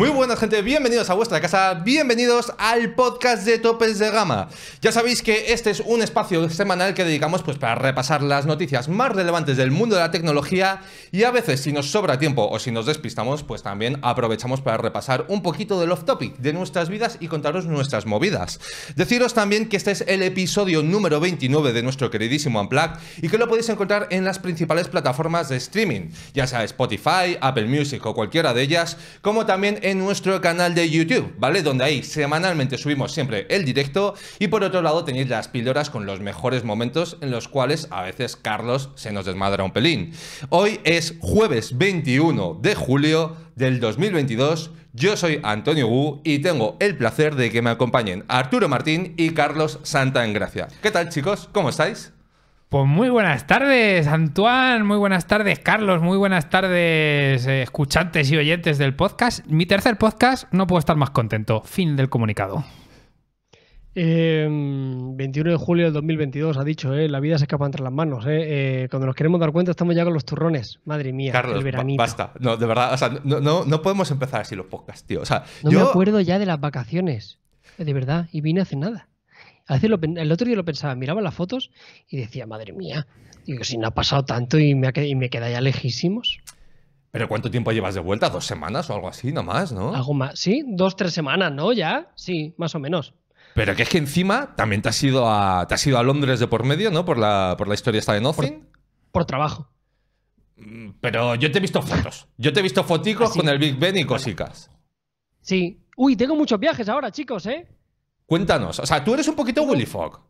Muy buenas gente, bienvenidos a vuestra casa, bienvenidos al podcast de Topes de Gama. Ya sabéis que este es un espacio semanal que dedicamos pues para repasar las noticias más relevantes del mundo de la tecnología y a veces si nos sobra tiempo o si nos despistamos pues también aprovechamos para repasar un poquito del off topic de nuestras vidas y contaros nuestras movidas. Deciros también que este es el episodio número 29 de nuestro queridísimo Unplugged y que lo podéis encontrar en las principales plataformas de streaming, ya sea Spotify, Apple Music o cualquiera de ellas, como también en nuestro canal de YouTube, ¿vale? Donde ahí semanalmente subimos siempre el directo y por otro lado tenéis las píldoras con los mejores momentos en los cuales a veces Carlos se nos desmadra un pelín. Hoy es jueves 21 de julio del 2022. Yo soy Antonio Wu y tengo el placer de que me acompañen Arturo Martín y Carlos Santa en gracia ¿Qué tal chicos? ¿Cómo estáis? Pues muy buenas tardes, Antoine, muy buenas tardes, Carlos, muy buenas tardes, eh, escuchantes y oyentes del podcast. Mi tercer podcast, no puedo estar más contento. Fin del comunicado. 21 em, de julio del 2022, ha dicho, eh, la vida se escapa entre las manos. Eh. cuando nos queremos dar cuenta, estamos ya con los turrones. Madre mía, el veranito. basta. No, de verdad, o sea, no, podemos empezar así los podcasts, tío. O no yo... me acuerdo ya de las vacaciones, de verdad, y vine hace nada. A el otro día lo pensaba, miraba las fotos y decía, madre mía, digo, si no ha pasado tanto y me, me queda ya lejísimos. ¿Pero cuánto tiempo llevas de vuelta? ¿Dos semanas o algo así nomás, no? Algo más, sí, dos, tres semanas, ¿no? Ya, sí, más o menos. Pero que es que encima también te has ido a, te a Londres de por medio, ¿no? Por la, por la historia esta de Nothing. Por, trabajo. Mm, pero yo te he visto fotos. Yo te he visto foticos ah, con el Big Ben y cosicas. Sí. Uy, tengo muchos viajes ahora, chicos, ¿eh? Cuéntanos, o sea, tú eres un poquito Willy Fog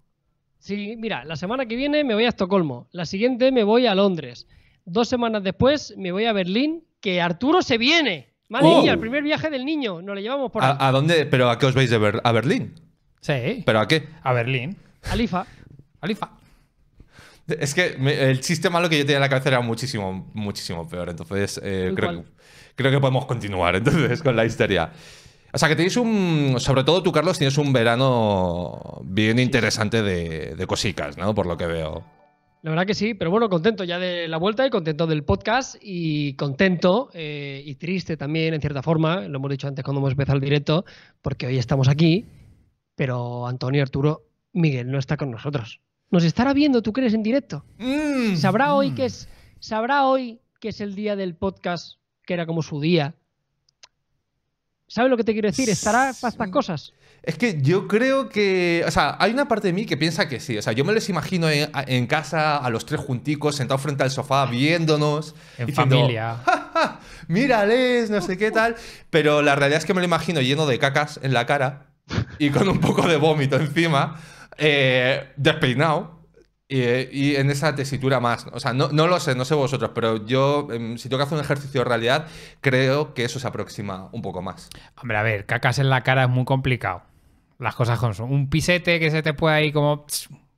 Sí, mira, la semana que viene me voy a Estocolmo, la siguiente me voy a Londres, dos semanas después me voy a Berlín, que Arturo se viene. Madre oh. el primer viaje del niño, nos le llevamos por... ¿A, dónde? ¿Pero a qué os vais de a Berlín? Sí. ¿Pero a qué? A Berlín. Alifa. Alifa. Es que el chiste malo que yo tenía en la cabeza era muchísimo, muchísimo peor. Entonces, eh, creo, que podemos continuar entonces con la historia. O sea, que tenéis un. Sobre todo tú, Carlos, tienes un verano bien interesante de, cositas, ¿no? Por lo que veo. La verdad que sí, pero bueno, contento ya de la vuelta y contento del podcast y contento eh, y triste también en cierta forma, lo hemos dicho antes cuando hemos empezado el directo, porque hoy estamos aquí, pero Antonio, Arturo, Miguel no está con nosotros. ¿Nos estará viendo, tú crees, en directo? Mm. ¿Sabrá, Hoy mm. que es, ¿Sabrá hoy que es el día del podcast, que era como su día, ¿Sabes lo que te quiero decir? ¿Estará para estas cosas? Es que yo creo que. O sea, hay una parte de mí que piensa que sí. O sea, yo me les imagino en, casa a los tres junticos, sentados frente al sofá, viéndonos. En familia. ¡Ja, mírales, no sé qué tal. Pero la realidad es que me lo imagino lleno de cacas en la cara y con un poco de vómito encima, eh, despeinado eh, y, en esa tesitura más. O sea, no, lo sé, no sé vosotros, pero yo, em, si tengo que hacer un ejercicio de realidad, creo que eso se aproxima un poco más. Hombre, a ver, cacas en la cara es muy complicado. Las cosas con son. Un pisete que se te puede ahí como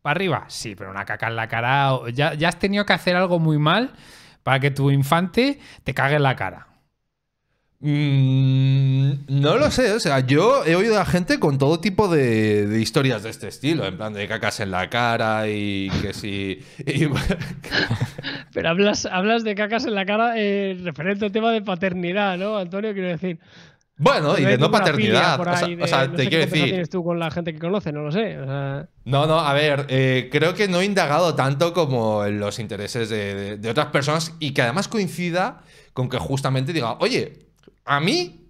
para arriba. Sí, pero una caca en la cara. ya has tenido que hacer algo muy mal para que tu infante te cague en la cara. Mm, no lo sé, o sea, yo he oído a gente con todo tipo de, historias de este estilo, en plan de cacas en la cara y que si... Pero hablas, hablas de cacas en la cara eh, referente al tema de paternidad, ¿no, Antonio? Quiero decir... Bueno, y de no paternidad. O sea, te quiero decir. tú con la gente que conoce? No lo sé. No, no, a ver, eh, creo que no he indagado tanto como en los intereses de otras personas y que además coincida con que justamente diga, oye, a mí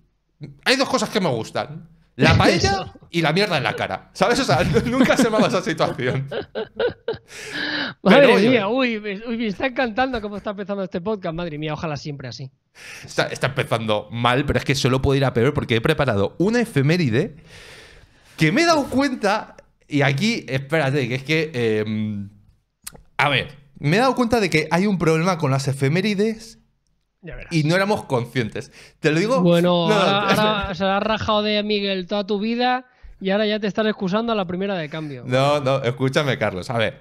hay dos cosas que me gustan. La paella y la mierda en la cara. ¿Sabes? O nunca se me va esa situación. Madre mía, uy, uy, me está encantando cómo está empezando este podcast. Madre mía, ojalá siempre así. Está, empezando mal, pero es que solo puedo ir a peor porque he preparado una efeméride que me he dado cuenta. Y aquí, espérate, que es que. Em, a ver, me he dado cuenta de que hay un problema con las efemérides y no éramos conscientes. Te lo digo. Bueno, ahora, se lo has rajado de Miguel toda tu vida y ahora ya te están excusando a la primera de cambio. No, no, escúchame, Carlos. A ver.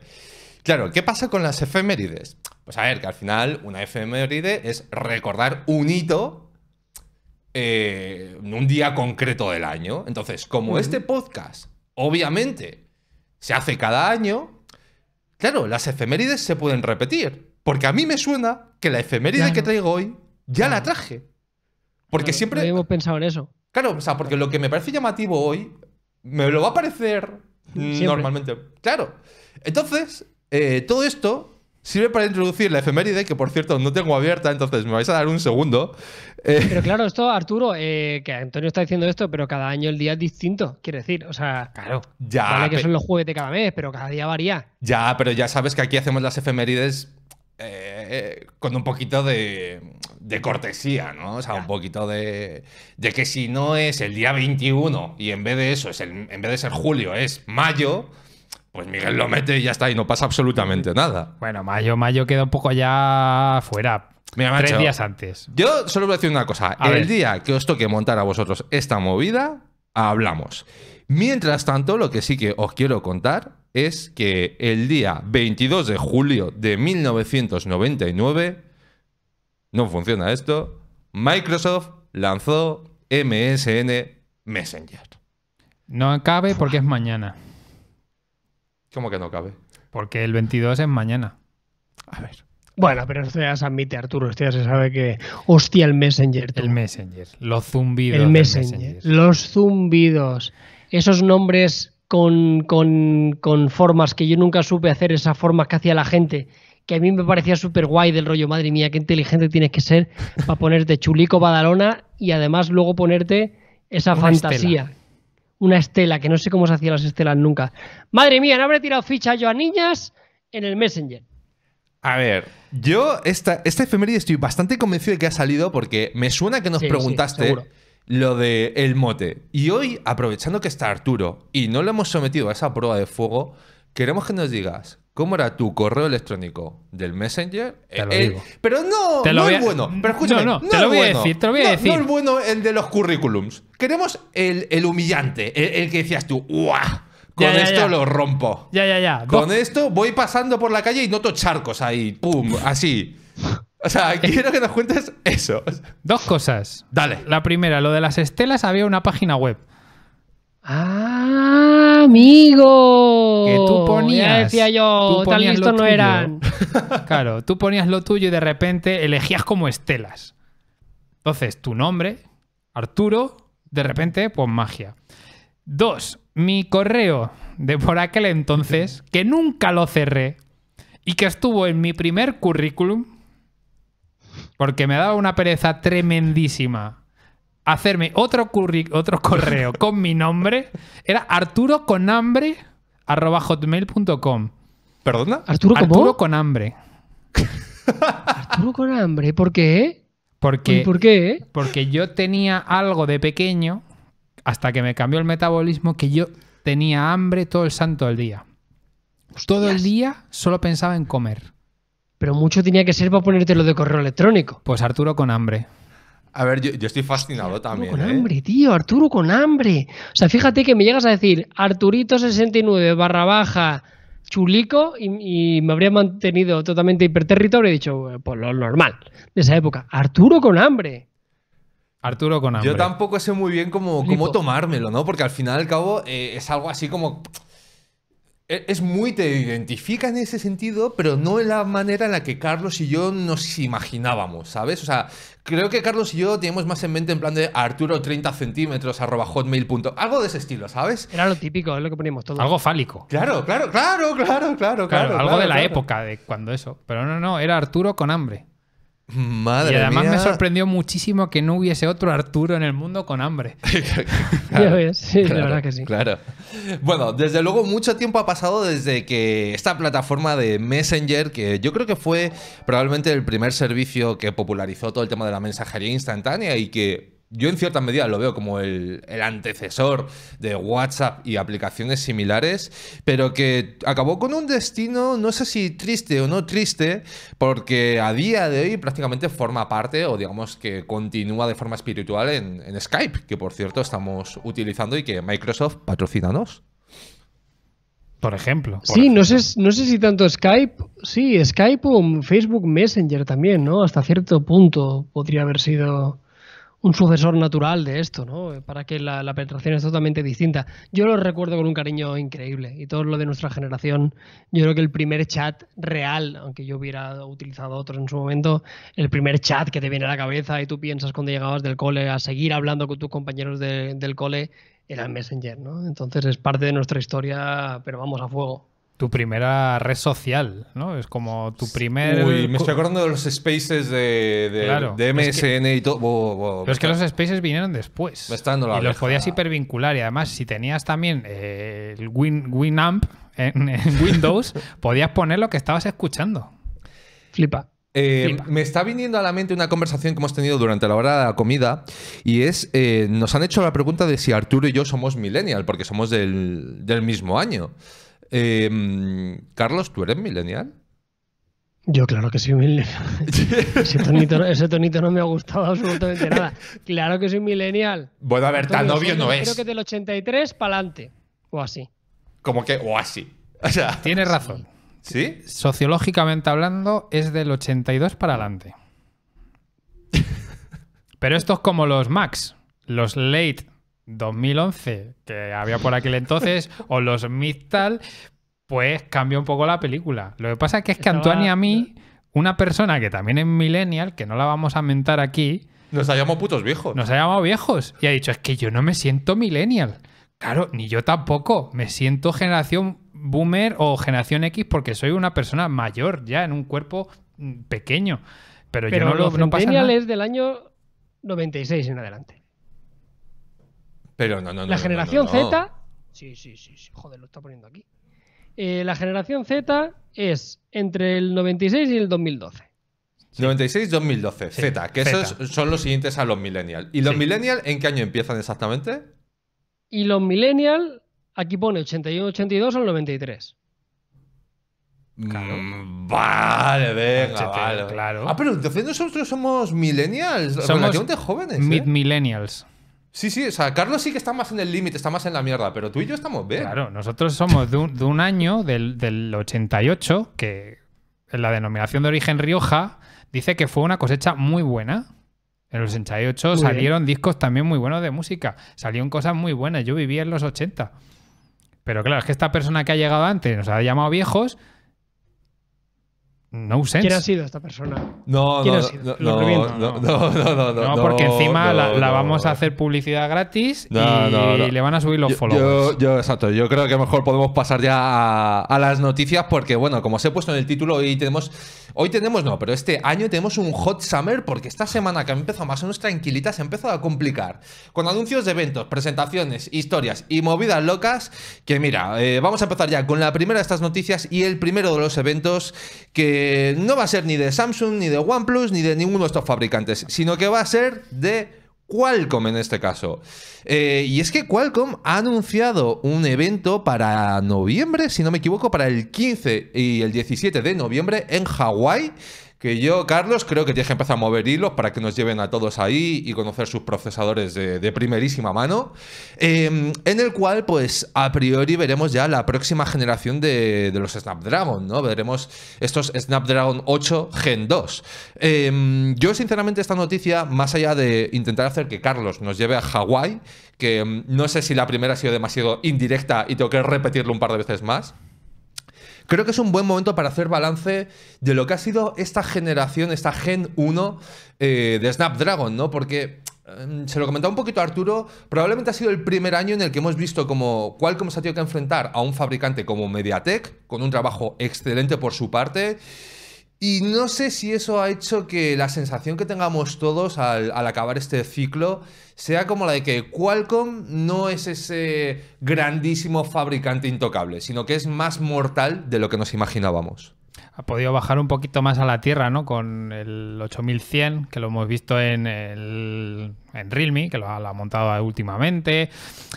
Claro, ¿qué pasa con las efemérides? Pues a ver, que al final una efeméride es recordar un hito eh, En un día concreto del año. Entonces, como este podcast, obviamente, se hace cada año, claro, las efemérides se pueden repetir. Porque a mí me suena que la efeméride que traigo hoy ya la traje. Porque siempre. Hemos pensado en eso. Claro, o sea, porque lo que me parece llamativo hoy me lo va a parecer normalmente. Claro. Entonces, eh, todo esto sirve para introducir la efeméride, que por cierto no tengo abierta, entonces me vais a dar un segundo. Eh, pero claro, esto, Arturo, eh, que Antonio está diciendo esto, pero cada año el día es distinto, quiere decir, o sea, claro, ya que son los jueves cada mes, pero cada día varía. Ya, pero ya sabes que aquí hacemos las efemérides con un poquito de, cortesía, ¿no? O sea, un poquito de, que si no es el día 21 y en vez de eso, es en vez de ser julio, es mayo, pues Miguel lo mete y ya está, y no pasa absolutamente nada. Bueno, mayo, mayo queda un poco ya fuera. tres días antes. Yo solo voy a decir una cosa. el día que os toque montar a vosotros esta movida, hablamos. Mientras tanto, lo que sí que os quiero contar es que el día 22 de julio de 1999, no funciona esto, Microsoft lanzó MSN Messenger. No cabe porque es mañana. ¿Cómo que no cabe? Porque el 22 es mañana. A ver. Bueno, pero esto ya se admite, Arturo. Esto ya se sabe que. Hostia, el Messenger. El Messenger. Los zumbidos. El messenger. Los zumbidos. Esos nombres con, formas que yo nunca supe hacer, esas formas que hacía la gente, que a mí me parecía súper guay del rollo, madre mía, qué inteligente tienes que ser para ponerte chulico badalona y además luego ponerte esa fantasía. Una estela, que no sé cómo se hacían las estelas nunca. Madre mía, no habré tirado ficha yo a niñas en el Messenger. A ver, yo esta, esta efeméride estoy bastante convencido de que ha salido porque me suena que nos preguntaste lo de el mote. Y hoy, aprovechando que está Arturo y no lo hemos sometido a esa prueba de fuego, queremos que nos digas cómo era tu correo electrónico del Messenger. Eh, eh, pero no, no bueno. Pero escúchame, no, no, te lo es bueno el de los currículums. Queremos el, humillante, el, que decías tú, ¡guau! Con esto lo rompo. Ya, ya, ya. Con esto voy pasando por la calle y noto charcos ahí, ¡pum! Así. O sea, quiero que nos cuentes eso. Dos cosas. Dale. La primera, lo de las estelas, había una página web. ¡Ah, amigo! Que tú ponías. Ya decía yo, tan esto no eran. claro, tú ponías lo tuyo y de repente elegías como estelas. Entonces, tu nombre, Arturo, de repente, pues magia. Dos, mi correo de por aquel entonces, que nunca lo cerré y que estuvo en mi primer currículum porque me daba una pereza tremendísima hacerme otro, otro correo con mi nombre. Era Arturo con hambre hotmail.com. ¿Perdona? ¿Arturo, con hambre. Arturo con hambre, ¿por qué? Porque, ¿Por qué? Porque yo tenía algo de pequeño, hasta que me cambió el metabolismo, que yo tenía hambre todo el santo del día. Todo el día solo pensaba en comer pero mucho tenía que ser para ponértelo de correo electrónico. Pues Arturo con hambre. A ver, yo, estoy fascinado Arturo también. Con ¿eh? hambre, tío, Arturo con hambre. O sea, fíjate que me llegas a decir Arturito69 barra baja chulico y, me habría mantenido totalmente hiperterritorio y he dicho, pues lo normal de esa época. Arturo con hambre. Arturo con hambre. Yo tampoco sé muy bien cómo, cómo tomármelo, ¿no? Porque al final al cabo eh, es algo así como e, es muy, te identifica en ese sentido, pero no en la manera en la que Carlos y yo nos imaginábamos, ¿sabes? O sea, creo que Carlos y yo teníamos más en mente en plan de Arturo 30 centímetros, arroba hotmail. punto. Algo de ese estilo, ¿sabes? Era lo típico, es lo que poníamos todos. Algo fálico. Claro, claro, claro, claro, claro, claro. algo de la época de cuando eso. Pero no, no, era Arturo con hambre. Madre y además me sorprendió muchísimo que no hubiese otro Arturo en el mundo con hambre. Sí, la verdad que sí. Claro. Bueno, desde luego mucho tiempo ha pasado desde que esta plataforma de Messenger, que yo creo que fue probablemente el primer servicio que popularizó todo el tema de la mensajería instantánea y que yo en cierta medida lo veo como el, antecesor de WhatsApp y aplicaciones similares, pero que acabó con un destino, no sé si triste o no triste, porque a día de hoy prácticamente forma parte o digamos que continúa de forma espiritual en, Skype, que por cierto estamos utilizando y que Microsoft nos Por ejemplo. sí, No, sé, no sé si tanto Skype, sí, Skype o Facebook Messenger también, ¿no? Hasta cierto punto podría haber sido un sucesor natural de esto, ¿no? Para que la, penetración es totalmente distinta. Yo lo recuerdo con un cariño increíble y todo lo de nuestra generación. Yo creo que el primer chat real, aunque yo hubiera utilizado otros en su momento, el primer chat que te viene a la cabeza y tú piensas cuando llegabas del cole a seguir hablando con tus compañeros del cole era el Messenger, ¿no? Entonces es parte de nuestra historia, pero vamos a fuego tu primera red social, ¿no? Es como tu primer... Uy, me estoy acordando de los spaces de, de, MSN y todo. pero es que los spaces vinieron después. y los podías hipervincular y además si tenías también eh, el Winamp en, Windows, podías poner lo que estabas escuchando. Eh, Flipa. me está viniendo a la mente una conversación que hemos tenido durante la hora de la comida y es, eh, nos han hecho la pregunta de si Arturo y yo somos millennial, porque somos del, del mismo año. Em, Carlos, ¿tú eres millennial? Yo claro que soy millennial. ese, tonito, no me ha gustado absolutamente nada. Claro que soy millennial. Bueno, a ver, tan obvio no es. Creo que del 83 para adelante. O así. Como que, o así. O sea, Tienes razón. ¿Sí? Sociológicamente hablando, es del 82 para adelante. Pero esto es como los Max Los late 2011 que había por aquel entonces o los mixtal pues cambia un poco la película. Lo que pasa es que es que y a mí, una persona que también es millennial, que no la vamos a mentar aquí, nos ha llamado putos viejos. Nos ha llamado viejos y ha dicho, es que yo no me siento millennial. Claro, ni yo tampoco. Me siento generación boomer o generación X porque soy una persona mayor ya en un cuerpo mm, pequeño. Pero, yo no lo no es del año 96 en adelante. La generación Z. Sí, sí, sí, Joder, lo está poniendo aquí. Eh, la generación Z es entre el 96 y el 2012. 96-2012, Z, que esos son los siguientes a los millennials. ¿Y los millennials en qué año empiezan exactamente? Y los millennials, aquí pone 81-82 al 93. Claro. Mm, vale, venga, Claro. Ah, pero entonces nosotros somos millennials, somos relativamente jóvenes. ¿eh? Mid-millennials. Sí, sí, o sea, Carlos sí que está más en el límite, está más en la mierda, pero tú y yo estamos bien. Claro, nosotros somos de un, año, del, 88, que en la denominación de origen Rioja dice que fue una cosecha muy buena. En los 88 salieron discos también muy buenos de música, salieron cosas muy buenas, yo vivía en los 80. Pero claro, es que esta persona que ha llegado antes nos ha llamado viejos, no sense. ¿Quién ha sido esta persona? No, no, No, no, no, no, porque encima la, vamos a hacer publicidad gratis y le van a subir los followers. Yo, exacto. Yo creo que mejor podemos pasar ya a, las noticias porque, bueno, como os he puesto en el título, hoy tenemos, hoy tenemos no, pero este año tenemos un hot summer porque esta semana que ha empezado más o menos tranquilita se ha empezado a complicar con anuncios de eventos, presentaciones, historias y movidas locas. Que mira, eh, vamos a empezar ya con la primera de estas noticias y el primero de los eventos que eh, no va a ser ni de Samsung, ni de OnePlus, ni de ninguno de estos fabricantes, sino que va a ser de Qualcomm en este caso. Eh, y es que Qualcomm ha anunciado un evento para noviembre, si no me equivoco, para el 15 y el 17 de noviembre en Hawái. Que yo, Carlos, creo que tienes que empezar a mover hilos para que nos lleven a todos ahí y conocer sus procesadores de, primerísima mano. Em, en el cual, pues, a priori veremos ya la próxima generación de, los Snapdragon, ¿no? Veremos estos Snapdragon 8 Gen 2. Em, yo, sinceramente, esta noticia, más allá de intentar hacer que Carlos nos lleve a Hawái, que em, no sé si la primera ha sido demasiado indirecta y tengo que repetirlo un par de veces más. Creo que es un buen momento para hacer balance de lo que ha sido esta generación, esta Gen 1 eh, de Snapdragon, ¿no? Porque em, se lo comentaba un poquito Arturo, probablemente ha sido el primer año en el que hemos visto como se ha tenido que enfrentar a un fabricante como Mediatek, con un trabajo excelente por su parte. Y no sé si eso ha hecho que la sensación que tengamos todos al, al acabar este ciclo sea como la de que Qualcomm no es ese grandísimo fabricante intocable, sino que es más mortal de lo que nos imaginábamos ha podido bajar un poquito más a la tierra, ¿no? Con el 8100, que lo hemos visto en, el, en Realme, que lo ha, montado últimamente.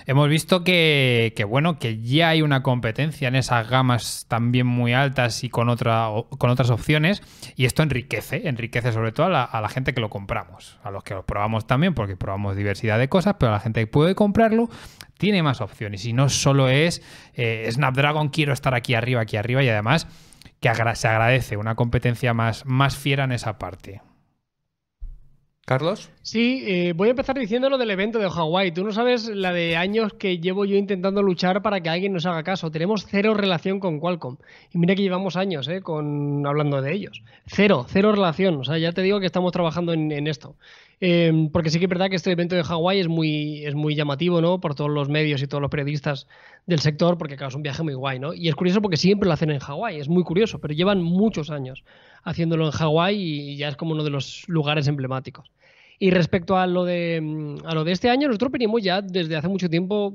Hemos visto que, bueno, que ya hay una competencia en esas gamas también muy altas y con, otras opciones. Y esto enriquece, enriquece sobre todo a la, gente que lo compramos, a los que lo probamos también, porque probamos diversidad de cosas, pero la gente que puede comprarlo tiene más opciones. Y no solo es eh, Snapdragon, quiero estar aquí arriba, aquí arriba, y además que se agradece una competencia más, más fiera en esa parte. Carlos. Sí, eh, voy a empezar diciendo lo del evento de Hawái. Tú no sabes la de años que llevo yo intentando luchar para que alguien nos haga caso. Tenemos cero relación con Qualcomm. Y mira que llevamos años eh, con, hablando de ellos. Cero, cero relación. O sea, ya te digo que estamos trabajando en esto. Em, porque sí que es verdad que este evento de Hawái es muy, es muy llamativo, ¿no? Por todos los medios y todos los periodistas del sector, porque claro, es un viaje muy guay, ¿no? Y es curioso porque siempre lo hacen en Hawái, es muy curioso, pero llevan muchos años haciéndolo en Hawái y ya es como uno de los lugares emblemáticos. Y respecto a lo de, mm, a lo de este año, nosotros venimos ya desde hace mucho tiempo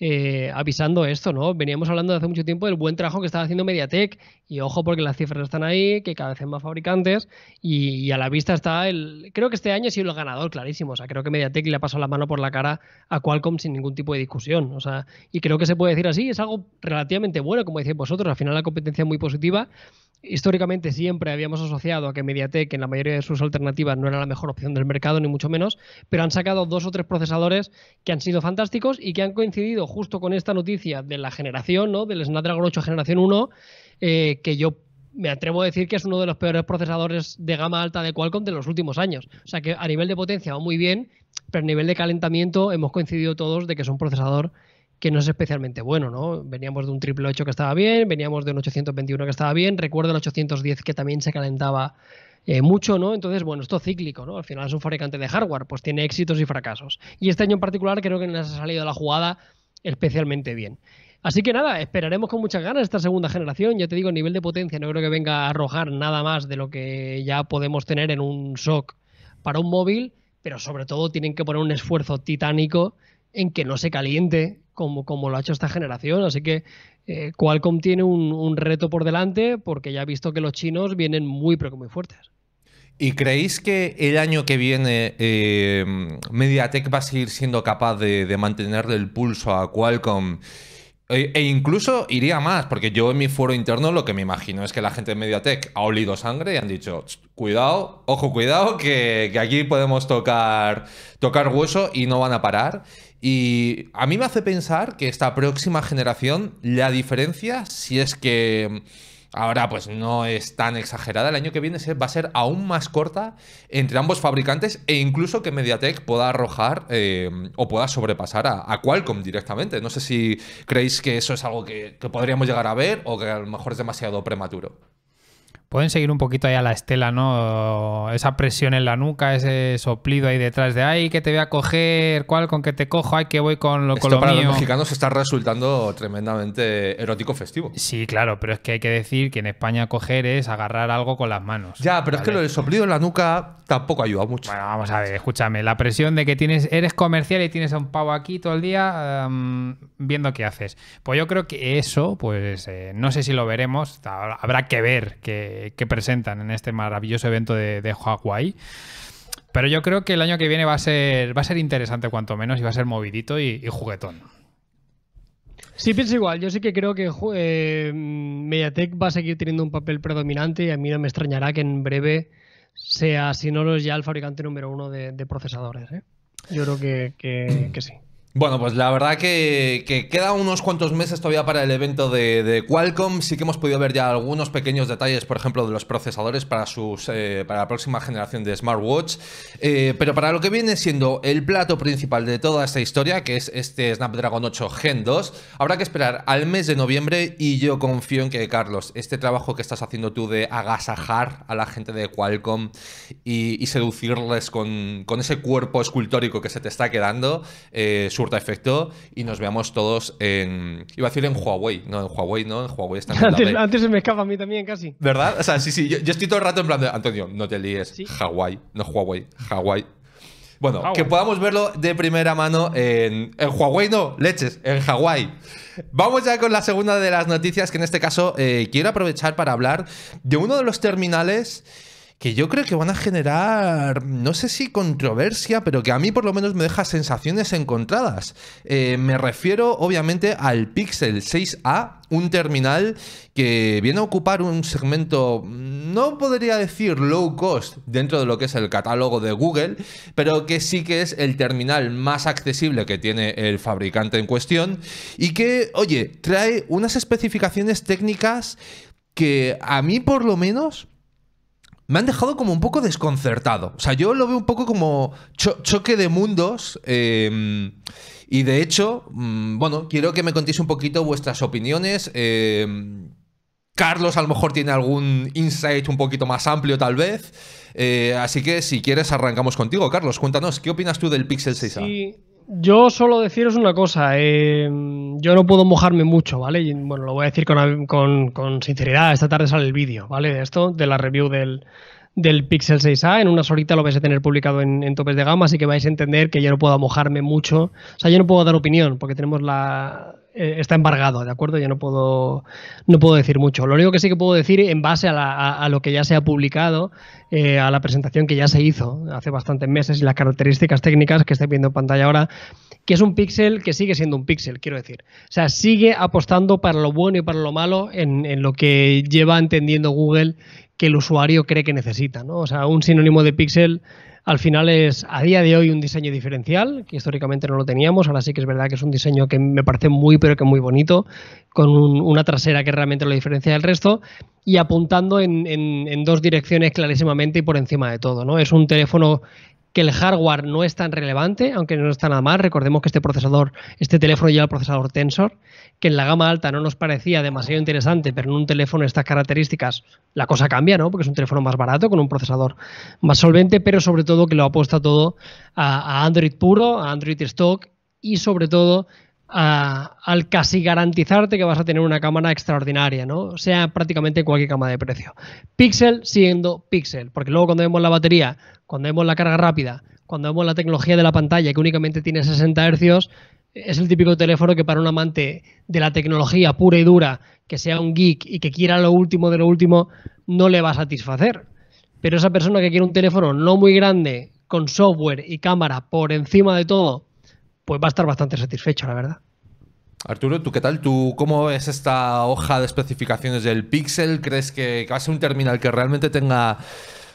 eh, avisando esto, ¿no? Veníamos hablando hace mucho tiempo del buen trabajo que estaba haciendo Mediatek y ojo porque las cifras están ahí, que cada vez hay más fabricantes y, a la vista está el... Creo que este año ha sido el ganador clarísimo, o sea, creo que Mediatek le ha pasado la mano por la cara a Qualcomm sin ningún tipo de discusión, o sea, y creo que se puede decir así, es algo relativamente bueno, como decís vosotros, al final la competencia es muy positiva históricamente siempre habíamos asociado a que Mediatek en la mayoría de sus alternativas no era la mejor opción del mercado, ni mucho menos, pero han sacado dos o tres procesadores que han sido fantásticos y que han coincidido justo con esta noticia de la generación, ¿no? Del Snapdragon 8 generación 1, eh, que yo me atrevo a decir que es uno de los peores procesadores de gama alta de Qualcomm de los últimos años. O sea que a nivel de potencia va muy bien, pero a nivel de calentamiento hemos coincidido todos de que es un procesador que no es especialmente bueno, ¿no? Veníamos de un triple 8 que estaba bien, veníamos de un 821 que estaba bien, recuerdo el 810 que también se calentaba eh, mucho, ¿no? Entonces, bueno, esto cíclico, ¿no? Al final es un fabricante de hardware, pues tiene éxitos y fracasos. Y este año en particular creo que nos ha salido la jugada especialmente bien. Así que nada, esperaremos con muchas ganas esta segunda generación. Ya te digo, nivel de potencia no creo que venga a arrojar nada más de lo que ya podemos tener en un SOC para un móvil, pero sobre todo tienen que poner un esfuerzo titánico en que no se caliente como, como lo ha hecho esta generación. Así que eh, Qualcomm tiene un, reto por delante porque ya ha visto que los chinos vienen muy, pero muy fuertes. ¿Y creéis que el año que viene eh, Mediatek va a seguir siendo capaz de, mantenerle el pulso a Qualcomm? Eh, e incluso iría más, porque yo en mi foro interno lo que me imagino es que la gente de Mediatek ha olido sangre y han dicho, cuidado, ojo, cuidado, que, aquí podemos tocar, tocar hueso y no van a parar. Y a mí me hace pensar que esta próxima generación, la diferencia, si es que mm, ahora pues no es tan exagerada, el año que viene va a ser aún más corta entre ambos fabricantes e incluso que Mediatek pueda arrojar eh, o pueda sobrepasar a, Qualcomm directamente. No sé si creéis que eso es algo que podríamos llegar a ver o que a lo mejor es demasiado prematuro pueden seguir un poquito ahí a la estela, ¿no? Esa presión en la nuca, ese soplido ahí detrás de ay, que te voy a coger, cuál con que te cojo, ay, que voy con lo, Esto con para los mexicanos está resultando tremendamente erótico festivo. Sí, claro, pero es que hay que decir que en España coger es agarrar algo con las manos. Ya, pero es que lo del soplido en la nuca tampoco ayuda mucho. Bueno, vamos a ver, escúchame, la presión de que tienes, eres comercial y tienes a un pavo aquí todo el día em, viendo qué haces. Pues yo creo que eso, pues eh, no sé si lo veremos, habrá que ver que que, presentan en este maravilloso evento de, de Hawái. Pero yo creo que el año que viene va a ser, va a ser interesante cuanto menos y va a ser movidito y, juguetón. Sí, pienso igual. Yo sí que creo que eh, Mediatek va a seguir teniendo un papel predominante y a mí no me extrañará que en breve sea, si no lo es ya, el fabricante número uno de, procesadores. ¿eh? Yo creo que sí. Bueno, pues la verdad que, queda unos cuantos meses todavía para el evento de, Qualcomm. Sí que hemos podido ver ya algunos pequeños detalles, por ejemplo, de los procesadores para, sus, eh, para la próxima generación de smartwatch. Eh, pero para lo que viene siendo el plato principal de toda esta historia, que es este Snapdragon 8 Gen 2, habrá que esperar al mes de noviembre y yo confío en que, Carlos, este trabajo que estás haciendo tú de agasajar a la gente de Qualcomm y, seducirles con, con, ese cuerpo escultórico que se te está quedando, eh, efecto y nos veamos todos en. Iba a decir en Huawei. No, en Huawei no, en Huawei antes, antes, se me escapa a mí también casi. ¿Verdad? O sea, sí, sí. Yo, estoy todo el rato en plan de Antonio, no te líes. Hawái, no Huawei, Hawái. Bueno, que podamos verlo de primera mano en, en Huawei, no, leches, en Hawái. Vamos ya con la segunda de las noticias, que en este caso eh, quiero aprovechar para hablar de uno de los terminales que yo creo que van a generar, no sé si controversia, pero que a mí por lo menos me deja sensaciones encontradas. Eh, me refiero obviamente al Pixel 6A, un terminal que viene a ocupar un segmento, no podría decir low cost dentro de lo que es el catálogo de Google, pero que sí que es el terminal más accesible que tiene el fabricante en cuestión y que, oye, trae unas especificaciones técnicas que a mí por lo menos me han dejado como un poco desconcertado. O sea, yo lo veo un poco como choque de mundos. Em, y de hecho, mm, bueno, quiero que me contéis un poquito vuestras opiniones. Em, Carlos a lo mejor tiene algún insight un poquito más amplio tal vez. Eh, así que si quieres arrancamos contigo. Carlos, cuéntanos, ¿qué opinas tú del Pixel 6A? Yo solo deciros una cosa, em, yo no puedo mojarme mucho, ¿vale? Y, bueno, lo voy a decir con, sinceridad, esta tarde sale el vídeo, ¿vale? De esto, de la review del, Pixel 6A. En una horitas lo vais a tener publicado en, en, topes de gama, así que vais a entender que yo no puedo mojarme mucho. O sea, yo no puedo dar opinión, porque tenemos la, eh, está embargado, ¿de acuerdo? Ya no puedo, no puedo decir mucho. Lo único que sí que puedo decir en base a, lo que ya se ha publicado, eh, a la presentación que ya se hizo hace bastantes meses y las características técnicas que estáis viendo en pantalla ahora, que es un píxel que sigue siendo un píxel, quiero decir. O sea, sigue apostando para lo bueno y para lo malo en, en lo que lleva entendiendo Google que el usuario cree que necesita. ¿no? O sea, un sinónimo de píxel al final es a día de hoy un diseño diferencial, que históricamente no lo teníamos, ahora sí que es verdad que es un diseño que me parece muy pero que muy bonito, con una trasera que realmente lo diferencia del resto y apuntando en, dos direcciones clarísimamente y por encima de todo. ¿no? Es un teléfono que el hardware no es tan relevante, aunque no está nada mal. Recordemos que este procesador, este teléfono lleva el procesador Tensor, que en la gama alta no nos parecía demasiado interesante, pero en un teléfono de estas características la cosa cambia, ¿no? Porque es un teléfono más barato, con un procesador más solvente, pero sobre todo que lo apuesta todo a, Android puro, a Android stock y sobre todo al casi garantizarte que vas a tener una cámara extraordinaria, ¿no? Sea prácticamente cualquier cámara de precio. Pixel siendo Pixel, porque luego cuando vemos la batería, cuando vemos la carga rápida, cuando vemos la tecnología de la pantalla que únicamente tiene 60 Hz, es el típico teléfono que para un amante de la tecnología pura y dura, que sea un geek y que quiera lo último de lo último, no le va a satisfacer. Pero esa persona que quiere un teléfono no muy grande, con software y cámara por encima de todo, pues va a estar bastante satisfecho, la verdad. Arturo, ¿tú qué tal? ¿Tú cómo ves esta hoja de especificaciones del Pixel? ¿Crees que, que va a ser un terminal que realmente tenga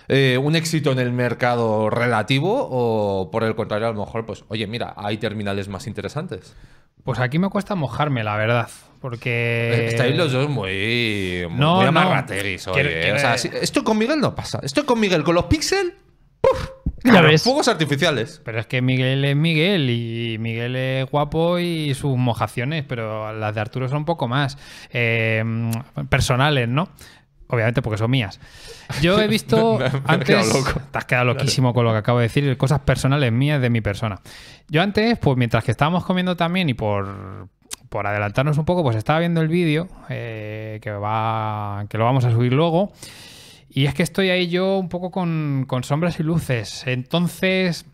eh, un éxito en el mercado relativo o por el contrario, a lo mejor, pues, oye, mira, hay terminales más interesantes? Pues aquí me cuesta mojarme, la verdad. Porque. Eh, estáis los dos muy. no, oye. esto con Miguel no pasa. Esto con Miguel, con los pixel. ¡puf! Fuegos artificiales. Pero es que Miguel es Miguel y Miguel es guapo y sus mojaciones, pero las de Arturo son un poco más eh, personales, ¿no? obviamente porque son mías. Yo he visto antes. Te has quedado loquísimo con lo que acabo de decir, cosas personales mías de mi persona. Yo antes, pues mientras que estábamos comiendo también y por, adelantarnos un poco, pues estaba viendo el vídeo eh, que, va, que lo vamos a subir luego. Y es que estoy ahí yo un poco con, sombras y luces. Entonces,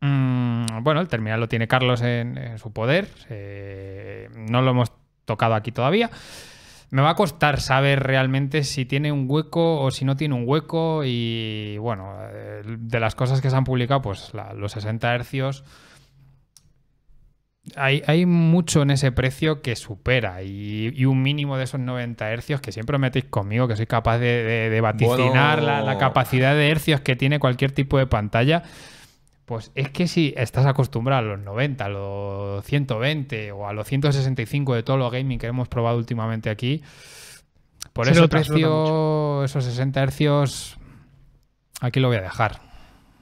mm, bueno, el terminal lo tiene Carlos en, su poder. Eh, no lo hemos tocado aquí todavía me va a costar saber realmente si tiene un hueco o si no tiene un hueco. Y bueno, eh, de las cosas que se han publicado, pues los 60 hercios. Hay, mucho en ese precio que supera y, un mínimo de esos 90 hercios que siempre metéis conmigo, que soy capaz de, vaticinar la, la, capacidad de hercios que tiene cualquier tipo de pantalla. Pues es que si estás acostumbrado a los 90, a los 120 o a los 165 de todo lo gaming que hemos probado últimamente aquí, por eso precio, esos 60 hercios, aquí lo voy a dejar.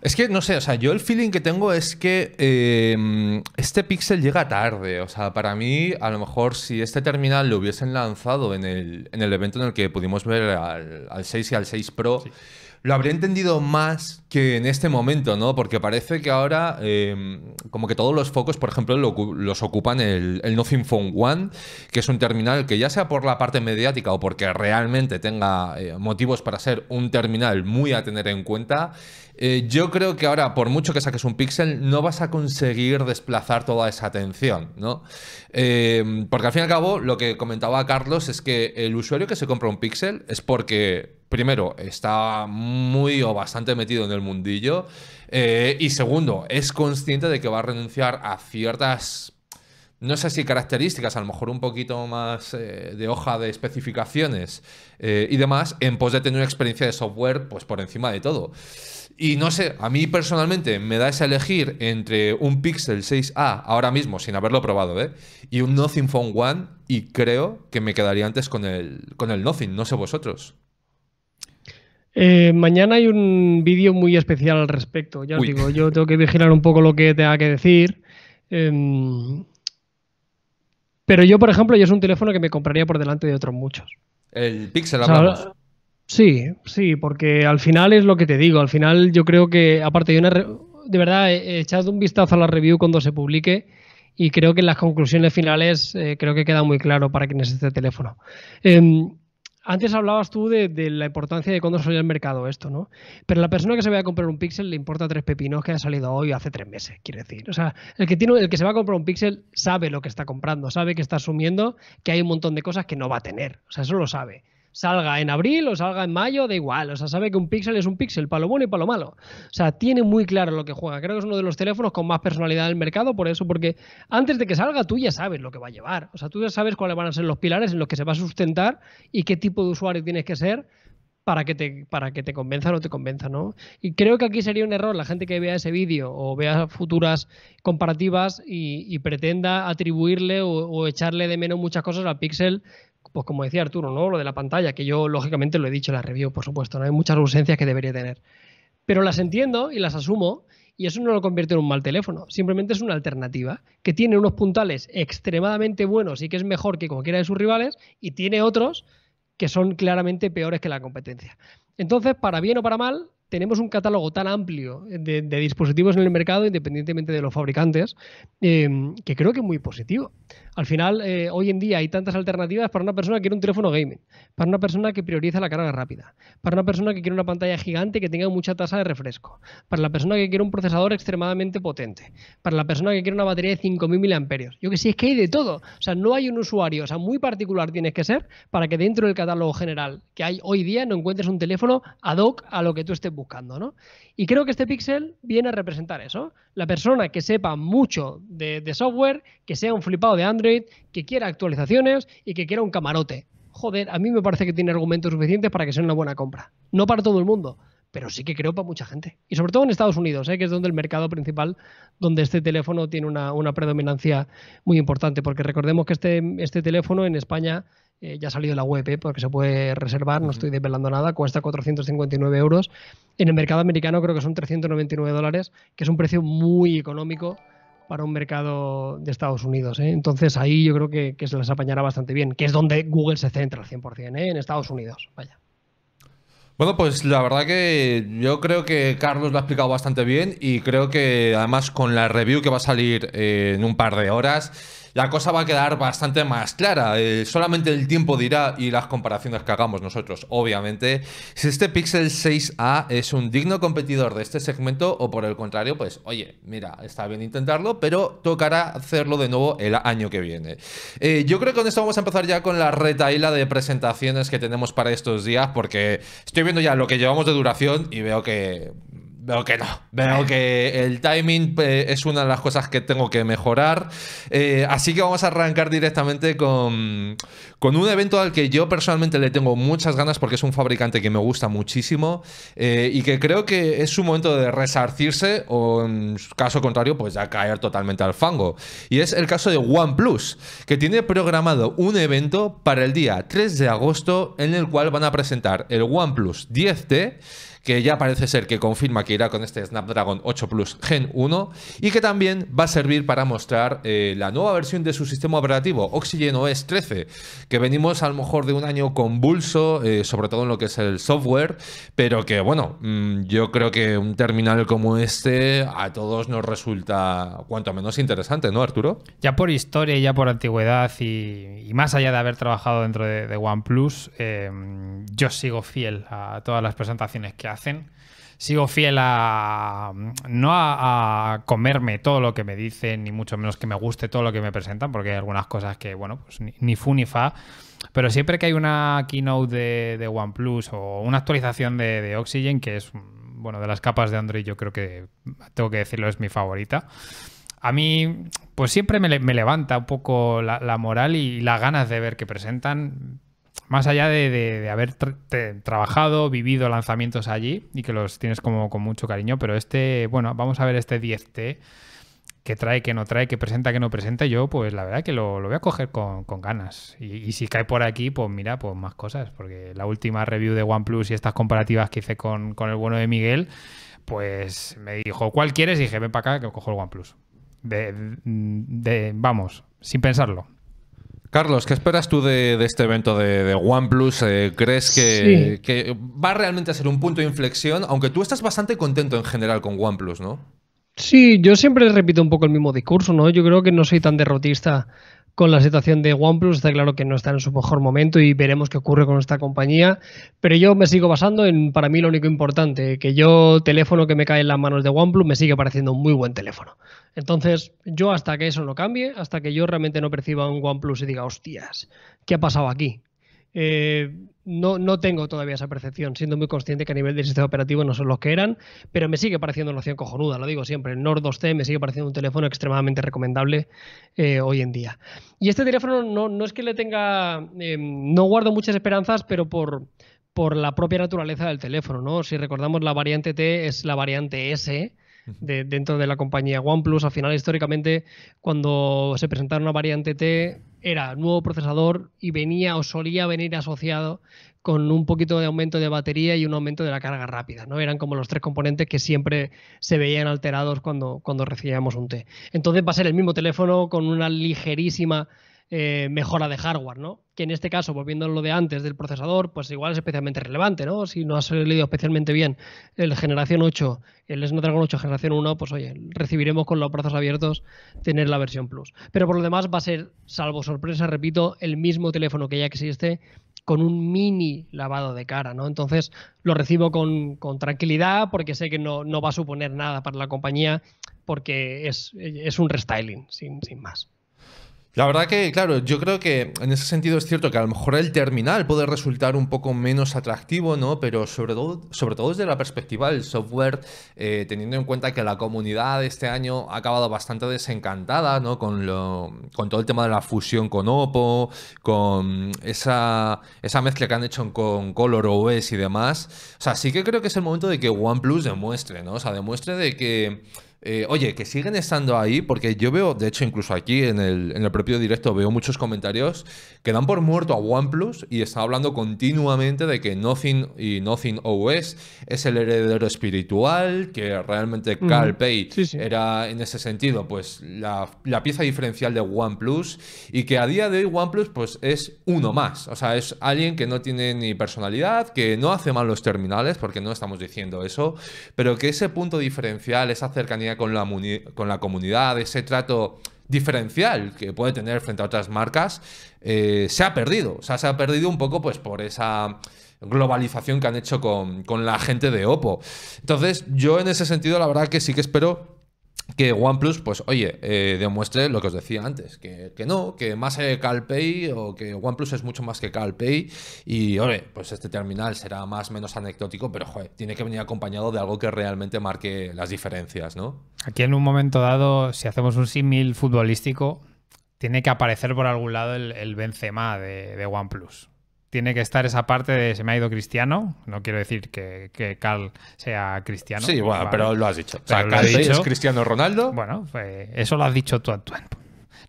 Es que no sé, o sea, yo el feeling que tengo es que em, este Pixel llega tarde. O sea, para mí, a lo mejor si este terminal lo hubiesen lanzado en el, en el evento en el que pudimos ver al, 6 y al 6 Pro lo habría entendido más que en este momento, ¿no? Porque parece que ahora, em, como que todos los focos, por ejemplo, los ocupan el, Nothing Phone One, que es un terminal que ya sea por la parte mediática o porque realmente tenga eh, motivos para ser un terminal muy a tener en cuenta, eh, yo creo que ahora, por mucho que saques un pixel, no vas a conseguir desplazar toda esa atención, ¿no? Em, porque al fin y al cabo, lo que comentaba Carlos es que el usuario que se compra un pixel es porque primero, está muy o bastante metido en el mundillo. Eh, y segundo, es consciente de que va a renunciar a ciertas no sé si características, a lo mejor un poquito más eh, de hoja de especificaciones eh, y demás, en pos de tener una experiencia de software pues por encima de todo. Y no sé, a mí personalmente me da ese elegir entre un Pixel 6A ahora mismo, sin haberlo probado, ¿eh? y un Nothing Phone One, y creo que me quedaría antes con el, con el Nothing, no sé vosotros. Eh, mañana hay un vídeo muy especial al respecto. Ya digo, yo tengo que vigilar un poco lo que tenga que decir. Em, pero yo, por ejemplo, yo es un teléfono que me compraría por delante de otros muchos. El Pixel, Sí, sí, porque al final es lo que te digo. Al final yo creo que, aparte de una... De verdad, eh, eh, echad un vistazo a la review cuando se publique y creo que en las conclusiones finales creo que queda muy claro para es este teléfono. Em, antes hablabas tú de, la importancia de cuándo salió al mercado esto, ¿no? Pero la persona que se vaya a comprar un Pixel le importa tres pepinos que ha salido hoy o hace tres meses, quiere decir. O sea, el que, tiene, el que se va a comprar un Pixel sabe lo que está comprando, sabe que está asumiendo que hay un montón de cosas que no va a tener. O sea, eso lo sabe salga en abril o salga en mayo, da igual. O sea, sabe que un Pixel es un Pixel, para lo bueno y para lo malo. O sea, tiene muy claro lo que juega. Creo que es uno de los teléfonos con más personalidad del mercado, por eso, porque antes de que salga tú ya sabes lo que va a llevar. O sea, tú ya sabes cuáles van a ser los pilares en los que se va a sustentar y qué tipo de usuario tienes que ser para que te, para que te convenza o no te convenza, ¿no? Y creo que aquí sería un error la gente que vea ese vídeo o vea futuras comparativas y, pretenda atribuirle o, o, echarle de menos muchas cosas al Pixel pues como decía Arturo, ¿no? Lo de la pantalla, que yo lógicamente lo he dicho en la review, por supuesto, ¿no? Hay muchas ausencias que debería tener. Pero las entiendo y las asumo y eso no lo convierte en un mal teléfono, simplemente es una alternativa que tiene unos puntales extremadamente buenos y que es mejor que cualquiera de sus rivales y tiene otros que son claramente peores que la competencia. Entonces, para bien o para mal, tenemos un catálogo tan amplio de, dispositivos en el mercado, independientemente de los fabricantes, eh, que creo que es muy positivo. Al final, eh, hoy en día hay tantas alternativas para una persona que quiere un teléfono gaming, para una persona que prioriza la carga rápida, para una persona que quiere una pantalla gigante que tenga mucha tasa de refresco, para la persona que quiere un procesador extremadamente potente, para la persona que quiere una batería de 5.000 mAh. Yo que sí, es que hay de todo. O sea, no hay un usuario, o sea, muy particular tienes que ser para que dentro del catálogo general que hay hoy día no encuentres un teléfono ad hoc a lo que tú estés buscando, ¿no? Y creo que este pixel viene a representar eso. La persona que sepa mucho de, software, que sea un flipado de Android, que quiera actualizaciones y que quiera un camarote. Joder, a mí me parece que tiene argumentos suficientes para que sea una buena compra. No para todo el mundo, pero sí que creo para mucha gente. Y sobre todo en Estados Unidos, ¿eh? que es donde el mercado principal, donde este teléfono tiene una, predominancia muy importante, porque recordemos que este, este teléfono en España eh, ya ha salido la web, eh, porque se puede reservar, no estoy desvelando nada, cuesta 459 euros. En el mercado americano creo que son 399 dólares, que es un precio muy económico para un mercado de Estados Unidos. Eh. Entonces ahí yo creo que, se les apañará bastante bien, que es donde Google se centra al 100%, en Estados Unidos. Vaya. Bueno, pues la verdad que yo creo que Carlos lo ha explicado bastante bien y creo que además con la review que va a salir en un par de horas, la cosa va a quedar bastante más clara. Eh, solamente el tiempo dirá y las comparaciones que hagamos nosotros. Obviamente, si este Pixel 6a es un digno competidor de este segmento o por el contrario, pues oye, mira, está bien intentarlo, pero tocará hacerlo de nuevo el año que viene. Eh, yo creo que con esto vamos a empezar ya con la retaila de presentaciones que tenemos para estos días, porque estoy viendo ya lo que llevamos de duración y veo que Veo que no. Veo que el timing eh, es una de las cosas que tengo que mejorar. Eh, así que vamos a arrancar directamente con, un evento al que yo personalmente le tengo muchas ganas porque es un fabricante que me gusta muchísimo eh, y que creo que es su momento de resarcirse o en caso contrario pues ya caer totalmente al fango. Y es el caso de OnePlus, que tiene programado un evento para el día 3 de agosto en el cual van a presentar el OnePlus 10T que ya parece ser que confirma que irá con este Snapdragon 8 Plus Gen 1 y que también va a servir para mostrar eh, la nueva versión de su sistema operativo, Oxygen OS 13, que venimos a lo mejor de un año convulso, eh, sobre todo en lo que es el software, pero que bueno, mm, yo creo que un terminal como este a todos nos resulta cuanto menos interesante, ¿no, Arturo? Ya por historia, y ya por antigüedad y, más allá de haber trabajado dentro de, OnePlus, eh, yo sigo fiel a todas las presentaciones que ha hacen. Sigo fiel a. no a, comerme todo lo que me dicen, ni mucho menos que me guste todo lo que me presentan, porque hay algunas cosas que, bueno, pues ni, fu ni fa. Pero siempre que hay una keynote de, one plus o una actualización de, Oxygen, que es, bueno, de las capas de Android, yo creo que, tengo que decirlo, es mi favorita a mí, pues siempre me, levanta un poco la, la, moral y las ganas de ver que presentan más allá de, haber trabajado, vivido lanzamientos allí y que los tienes como con mucho cariño, pero este, bueno, vamos a ver este 10T que trae, que no trae, que presenta, que no presenta, yo pues la verdad que lo, voy a coger con, ganas. Y, si cae por aquí, pues mira, pues más cosas, porque la última review de OnePlus y estas comparativas que hice con, el bueno de Miguel, pues me dijo, ¿cuál quieres? Y dije, ven para acá que cojo el OnePlus. vamos, sin pensarlo, Carlos, ¿qué esperas tú de, este evento de, OnePlus? Eh, ¿Crees que, que, va realmente a ser un punto de inflexión? Aunque tú estás bastante contento en general con OnePlus, ¿no? Sí, yo siempre repito un poco el mismo discurso, ¿no? Yo creo que no soy tan derrotista con la situación de OnePlus. Está claro que no está en su mejor momento y veremos qué ocurre con esta compañía. Pero yo me sigo basando en, para mí, lo único importante, que yo, teléfono que me cae en las manos de OnePlus, me sigue pareciendo un muy buen teléfono. Entonces, yo hasta que eso no cambie, hasta que yo realmente no perciba un OnePlus y diga, hostias, ¿qué ha pasado aquí? Eh, no, no tengo todavía esa percepción, siendo muy consciente que a nivel del sistema operativo no son los que eran, pero me sigue pareciendo una opción cojonuda, lo digo siempre. El Nord 2T me sigue pareciendo un teléfono extremadamente recomendable eh, hoy en día. Y este teléfono no, es que le tenga. Em, no guardo muchas esperanzas, pero por, por la propia naturaleza del teléfono, Si recordamos, la variante T es la variante S, dentro de la compañía OnePlus. Al final, históricamente, cuando se presentaron la variante T, era nuevo procesador y venía o solía venir asociado con un poquito de aumento de batería y un aumento de la carga rápida, ¿no? Eran como los tres componentes que siempre se veían alterados cuando, cuando recibíamos un T. Entonces va a ser el mismo teléfono con una ligerísima eh, mejora de hardware, ¿no? Que en este caso, volviendo a lo de antes del procesador, pues igual es especialmente relevante, ¿no? Si no has leído especialmente bien el generación 8, el Snapdragon 8 generación 1, pues oye, recibiremos con los brazos abiertos tener la versión Plus. Pero por lo demás va a ser, salvo sorpresa, repito, el mismo teléfono que ya existe con un mini lavado de cara, ¿no? Entonces lo recibo con, tranquilidad porque sé que no, va a suponer nada para la compañía porque es, un restyling, sin más. La verdad que, claro, yo creo que en ese sentido es cierto que a lo mejor el terminal puede resultar un poco menos atractivo, ¿no? Pero sobre todo, sobre todo desde la perspectiva del software, eh, teniendo en cuenta que la comunidad este año ha acabado bastante desencantada, ¿no? Con, lo, con todo el tema de la fusión con Oppo, con esa, esa mezcla que han hecho con Color OS y demás. O sea, sí que creo que es el momento de que OnePlus demuestre, ¿no? O sea, demuestre de que eh, oye, que siguen estando ahí, porque yo veo, de hecho, incluso aquí en el, propio directo veo muchos comentarios que dan por muerto a OnePlus y está hablando continuamente de que Nothing y Nothing OS es el heredero espiritual, que realmente Carl Pei era en ese sentido, pues la, la, pieza diferencial de OnePlus y que a día de hoy OnePlus pues es uno más, o sea, es alguien que no tiene ni personalidad, que no hace mal los terminales, porque no estamos diciendo eso, pero que ese punto diferencial, esa cercanía con la, con la comunidad, ese trato diferencial que puede tener frente a otras marcas, eh, se ha perdido. O sea, se ha perdido un poco pues, por esa globalización que han hecho con, con la gente de Oppo. Entonces, yo en ese sentido, la verdad que sí que espero que OnePlus, pues oye, eh, demuestre lo que os decía antes, que, no, que más eh, CalPay o que OnePlus es mucho más que CalPay y, oye, pues este terminal será más menos anecdótico, pero, tiene que venir acompañado de algo que realmente marque las diferencias, ¿no? Aquí en un momento dado, si hacemos un símil futbolístico, tiene que aparecer por algún lado el, el Benzema de OnePlus tiene que estar esa parte de se me ha ido cristiano. No quiero decir que, que Carl sea cristiano. Sí, bueno, pero lo has dicho. o sea, Carl dicho. es cristiano Ronaldo. Bueno, eso lo has dicho tú, tiempo.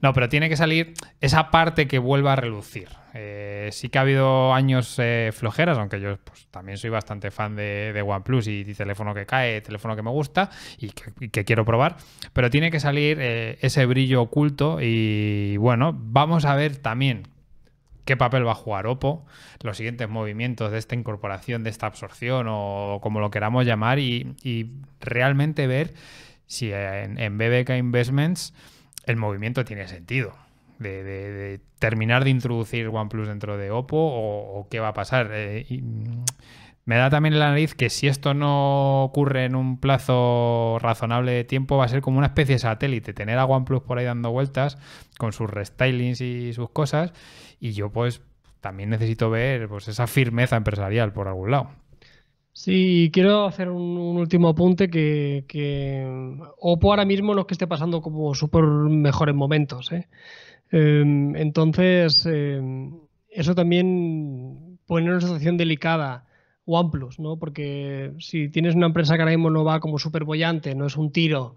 No, pero tiene que salir esa parte que vuelva a relucir. Eh, sí que ha habido años eh, flojeras, aunque yo pues, también soy bastante fan de, OnePlus y, teléfono que cae, teléfono que me gusta y que, quiero probar. Pero tiene que salir eh, ese brillo oculto y bueno, vamos a ver también qué papel va a jugar Oppo, los siguientes movimientos de esta incorporación, de esta absorción o como lo queramos llamar y, realmente ver si en, BBK Investments el movimiento tiene sentido. De, terminar de introducir OnePlus dentro de Oppo o, qué va a pasar. Eh, me da también la nariz que si esto no ocurre en un plazo razonable de tiempo, va a ser como una especie de satélite, tener a OnePlus por ahí dando vueltas con sus restylings y sus cosas. Y yo, pues, también necesito ver pues, esa firmeza empresarial por algún lado. Sí, quiero hacer un, último apunte que, que, mm, Oppo ahora mismo no es que esté pasando como súper mejores momentos. ¿eh? Em, entonces, em, eso también pone una situación delicada OnePlus, ¿no? Porque si tienes una empresa que ahora mismo no va como súper no es un tiro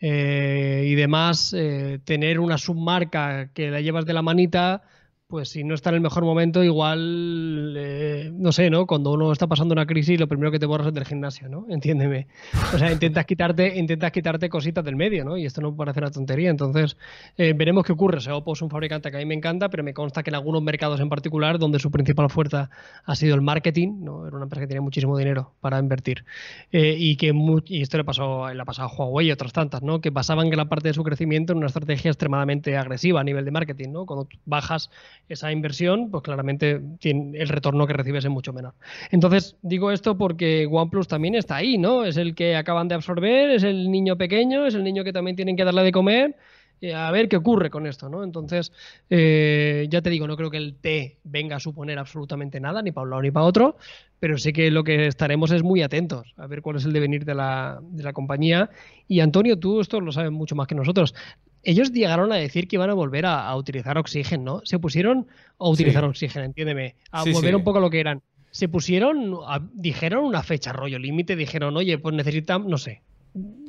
eh, y demás, eh, tener una submarca que la llevas de la manita pues si no está en el mejor momento, igual, eh, no sé, ¿no? Cuando uno está pasando una crisis, lo primero que te borras es del gimnasio, ¿no? Entiéndeme. O sea, intentas quitarte, intentas quitarte cositas del medio, ¿no? Y esto no parece una tontería. Entonces, eh, veremos qué ocurre. O sea, Oppo es un fabricante que a mí me encanta, pero me consta que en algunos mercados en particular, donde su principal fuerza ha sido el marketing, ¿no? Era una empresa que tenía muchísimo dinero para invertir. Eh, y que y esto le pasó, le ha pasado a Huawei y otras tantas, ¿no? Que basaban la parte de su crecimiento en una estrategia extremadamente agresiva a nivel de marketing, ¿no? Cuando bajas esa inversión, pues claramente tiene, el retorno que recibes es mucho menor. Entonces, digo esto porque OnePlus también está ahí, ¿no? Es el que acaban de absorber, es el niño pequeño, es el niño que también tienen que darle de comer. Eh, a ver qué ocurre con esto, ¿no? Entonces, eh, ya te digo, no creo que el T venga a suponer absolutamente nada, ni para un lado ni para otro, pero sí que lo que estaremos es muy atentos a ver cuál es el devenir de la, de la compañía. Y Antonio, tú esto lo sabes mucho más que nosotros ellos llegaron a decir que iban a volver a, utilizar oxígeno, ¿no? Se pusieron a utilizar oxígeno, entiéndeme, a volver un poco a lo que eran. Se pusieron, dijeron una fecha, rollo límite, dijeron, oye, pues necesitan, no sé,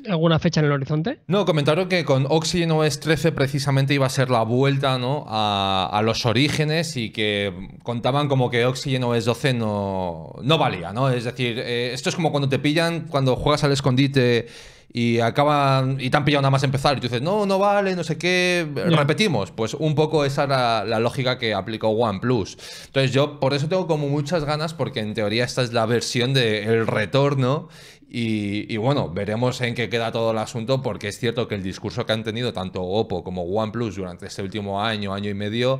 alguna fecha en el horizonte? No, comentaron que con Oxygen OS 13 precisamente iba a ser la vuelta ¿no? a, los orígenes y que contaban como que Oxygen OS 12 no, no valía, ¿no? Es decir, eh, esto es como cuando te pillan, cuando juegas al escondite y acaban y te han pillado nada más empezar y tú dices, no, no vale, no sé qué, repetimos. Pues un poco esa era la lógica que aplicó OnePlus. Entonces yo por eso tengo como muchas ganas porque en teoría esta es la versión del retorno y, y, bueno, veremos en qué queda todo el asunto porque es cierto que el discurso que han tenido tanto Oppo como OnePlus durante este último año, año y medio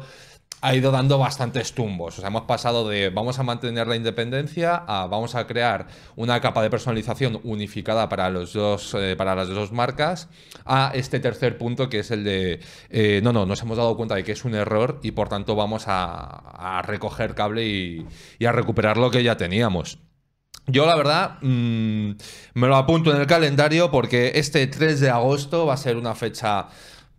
ha ido dando bastantes tumbos. O sea, hemos pasado de vamos a mantener la independencia a vamos a crear una capa de personalización unificada para, los dos, eh, para las dos marcas a este tercer punto que es el de eh, no, no, nos hemos dado cuenta de que es un error y por tanto vamos a, recoger cable y, a recuperar lo que ya teníamos. Yo la verdad mm, me lo apunto en el calendario porque este 3 de agosto va a ser una fecha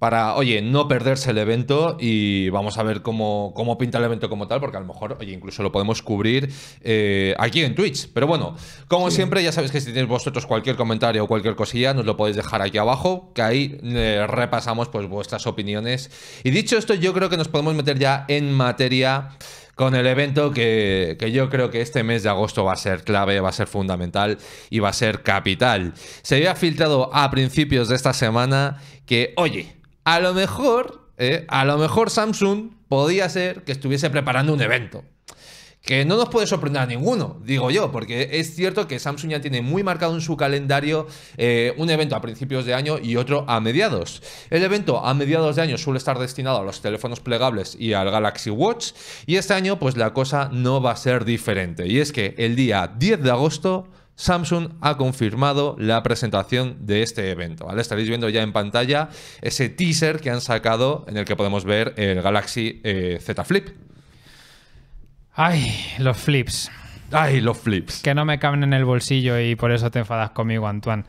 para, oye, no perderse el evento y vamos a ver cómo, cómo pinta el evento como tal, porque a lo mejor, oye, incluso lo podemos cubrir eh, aquí en Twitch. Pero bueno, como siempre, ya sabéis que si tenéis vosotros cualquier comentario o cualquier cosilla, nos lo podéis dejar aquí abajo, que ahí eh, repasamos pues vuestras opiniones. Y dicho esto, yo creo que nos podemos meter ya en materia con el evento que, que, yo creo que este mes de agosto va a ser clave, va a ser fundamental y va a ser capital. Se había filtrado a principios de esta semana que, oye, a lo mejor, eh, a lo mejor Samsung podía ser que estuviese preparando un evento. Que no nos puede sorprender a ninguno, digo yo, porque es cierto que Samsung ya tiene muy marcado en su calendario eh, un evento a principios de año y otro a mediados. El evento a mediados de año suele estar destinado a los teléfonos plegables y al Galaxy Watch, y este año pues la cosa no va a ser diferente. Y es que el día 10 de agosto Samsung ha confirmado la presentación de este evento. ¿vale? Estaréis viendo ya en pantalla ese teaser que han sacado en el que podemos ver el Galaxy eh, Z Flip. Ay, los flips. Ay, los flips. Que no me caben en el bolsillo y por eso te enfadas conmigo, Antoine.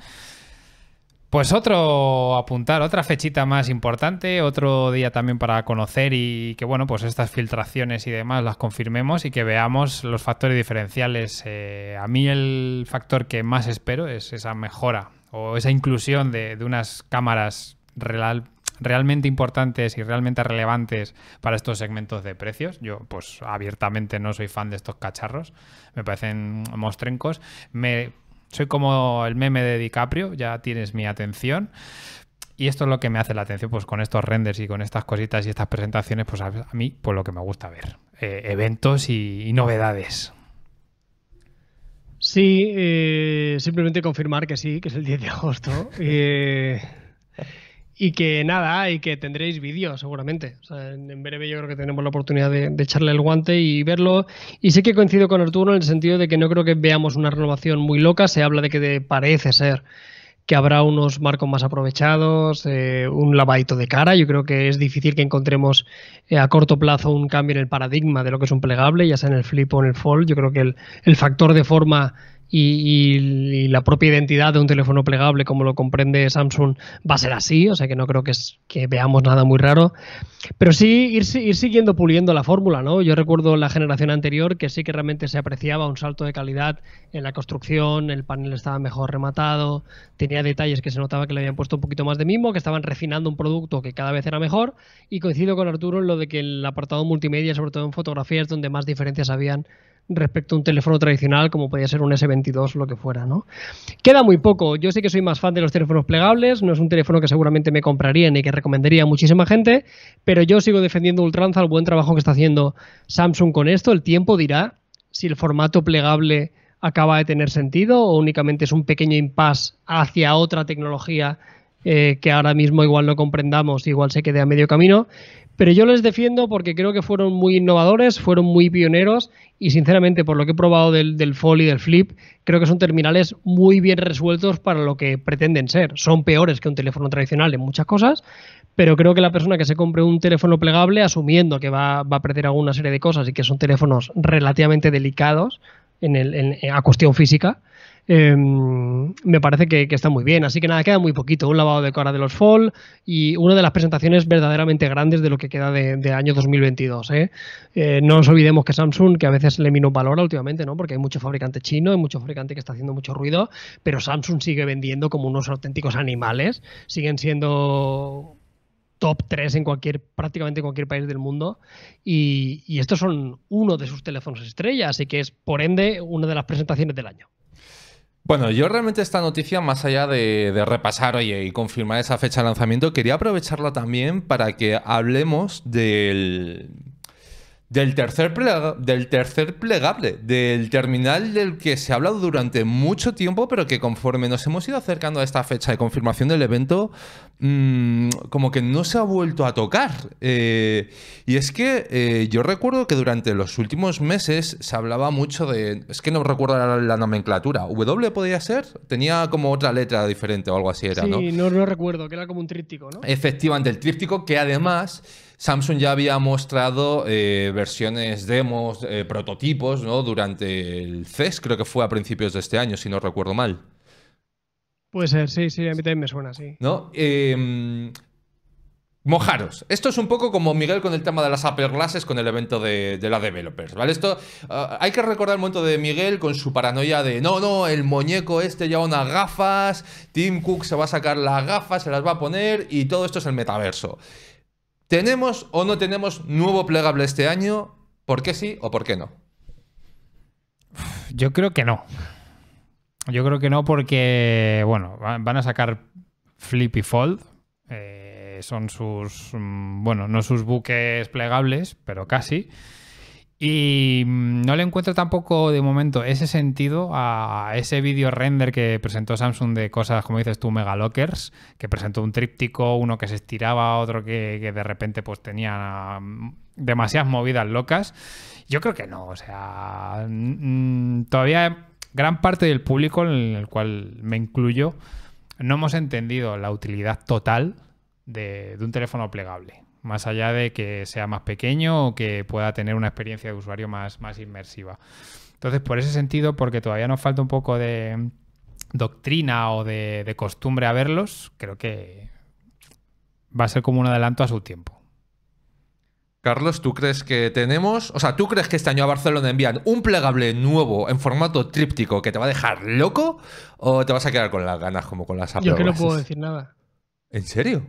Pues otro apuntar, otra fechita más importante, otro día también para conocer y que bueno, pues estas filtraciones y demás las confirmemos y que veamos los factores diferenciales. Eh, a mí el factor que más espero es esa mejora o esa inclusión de, de unas cámaras real, realmente importantes y realmente relevantes para estos segmentos de precios. Yo, pues abiertamente no soy fan de estos cacharros, me parecen mostrencos. Me soy como el meme de DiCaprio, ya tienes mi atención. Y esto es lo que me hace la atención, pues con estos renders y con estas cositas y estas presentaciones, pues a, mí, pues lo que me gusta ver. Eh, eventos y, novedades. Sí, eh, simplemente confirmar que sí, que es el 10 de agosto. Eh, y que nada, y que tendréis vídeo seguramente. en, breve yo creo que tenemos la oportunidad de, echarle el guante y verlo. Y sé que coincido con Arturo en el sentido de que no creo que veamos una renovación muy loca. Se habla de que parece ser que habrá unos marcos más aprovechados, eh, un lavadito de cara. Yo creo que es difícil que encontremos eh, a corto plazo un cambio en el paradigma de lo que es un plegable, ya sea en el flip o en el fold. Yo creo que el factor de forma y, la propia identidad de un teléfono plegable como lo comprende Samsung va a ser así, o sea que no creo que, veamos nada muy raro, pero sí ir, siguiendo puliendo la fórmula, ¿no? Yo recuerdo la generación anterior que sí que realmente se apreciaba un salto de calidad en la construcción, el panel estaba mejor rematado, tenía detalles que se notaba que le habían puesto un poquito más de mimo, que estaban refinando un producto que cada vez era mejor y coincido con Arturo en lo de que el apartado multimedia, sobre todo en fotografías donde más diferencias habían respecto a un teléfono tradicional como podía ser un S22 o lo que fuera, ¿no? Queda muy poco. Yo sé que soy más fan de los teléfonos plegables, no es un teléfono que seguramente me compraría ni que recomendaría a muchísima gente, pero yo sigo defendiendo ultranza el buen trabajo que está haciendo Samsung con esto. El tiempo dirá si el formato plegable acaba de tener sentido o únicamente es un pequeño impasse hacia otra tecnología eh, que ahora mismo igual no comprendamos, igual se quede a medio camino. Pero yo les defiendo porque creo que fueron muy innovadores, fueron muy pioneros y sinceramente por lo que he probado del, del y del Flip, creo que son terminales muy bien resueltos para lo que pretenden ser. Son peores que un teléfono tradicional en muchas cosas, pero creo que la persona que se compre un teléfono plegable, asumiendo que va, va a perder alguna serie de cosas y que son teléfonos relativamente delicados en el, a cuestión física, Em, me parece que, está muy bien. Así que nada, queda muy poquito. Un lavado de cara de los Fall y una de las presentaciones verdaderamente grandes de lo que queda de, año 2022. ¿eh? Eh, no nos olvidemos que Samsung, que a veces le minó valor últimamente, ¿no? porque hay mucho fabricante chino, hay mucho fabricante que está haciendo mucho ruido, pero Samsung sigue vendiendo como unos auténticos animales. Siguen siendo top 3 en cualquier, prácticamente cualquier país del mundo. Y, y estos son uno de sus teléfonos estrella, así que es por ende una de las presentaciones del año. Bueno, yo realmente esta noticia, más allá de, repasar oye, y confirmar esa fecha de lanzamiento, quería aprovecharla también para que hablemos del, del tercer, del tercer plegable, del terminal del que se ha hablado durante mucho tiempo, pero que conforme nos hemos ido acercando a esta fecha de confirmación del evento, mm, como que no se ha vuelto a tocar. Eh, y es que eh, yo recuerdo que durante los últimos meses se hablaba mucho de... Es que no recuerdo la, nomenclatura. ¿W podía ser? Tenía como otra letra diferente o algo así era, ¿no? Sí, no, no recuerdo, que era como un tríptico, ¿no? Efectivamente, el tríptico que además Samsung ya había mostrado eh, versiones, demos, eh, prototipos, ¿no? Durante el CES, creo que fue a principios de este año, si no recuerdo mal. Puede ser, sí, sí, a mí también me suena, así. ¿No? Em, mojaros. Esto es un poco como Miguel con el tema de las Apple Glasses con el evento de, la Developers, ¿vale? Esto ah, hay que recordar el momento de Miguel con su paranoia de no, no, el muñeco este lleva unas gafas, Tim Cook se va a sacar las gafas, se las va a poner y todo esto es el metaverso. ¿Tenemos o no tenemos nuevo plegable este año? ¿Por qué sí o por qué no? Yo creo que no. Yo creo que no porque, bueno, van a sacar Flip y Fold. Eh, son sus, mm, bueno, no sus buques plegables, pero casi. Y mm, no le encuentro tampoco de momento ese sentido a ese vídeo render que presentó Samsung de cosas, como dices tú, mega lockers, que presentó un tríptico, uno que se estiraba, otro que, de repente pues tenía mm, demasiadas movidas locas. Yo creo que no, o sea, mm, todavía gran parte del público, en el cual me incluyo, no hemos entendido la utilidad total de un teléfono plegable más allá de que sea más pequeño o que pueda tener una experiencia de usuario más, más inmersiva. Entonces, por ese sentido, porque todavía nos falta un poco de doctrina o de, costumbre a verlos, creo que va a ser como un adelanto a su tiempo. Carlos, ¿tú crees que tenemos, o sea, tú crees que este año a Barcelona envían un plegable nuevo en formato tríptico que te va a dejar loco o te vas a quedar con las ganas como con las apruebas? Yo que no puedo decir nada. ¿En serio?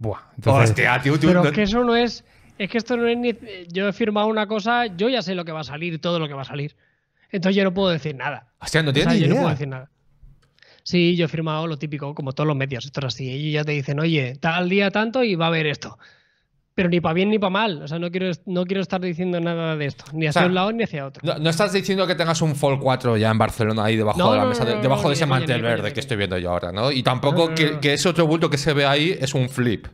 Buah. Entonces... Pero es que eso no es. Es que esto no es ni. Yo he firmado una cosa, yo ya sé lo que va a salir, todo lo que va a salir. Entonces yo no puedo decir nada. Hostia, no yo no puedo decir nada. Sí, yo he firmado lo típico, como todos los medios, esto es así. Ellos ya te dicen, oye, tal día tanto y va a haber esto pero ni para bien ni para mal. O sea, no quiero, no quiero estar diciendo nada de esto, ni hacia un lado ni hacia otro. No, estás diciendo que tengas un Fall 4 ya en Barcelona ahí debajo de la mesa, debajo de ese mantel verde que estoy viendo yo ahora, ¿no? Y tampoco que, ese otro bulto que se ve ahí es un flip.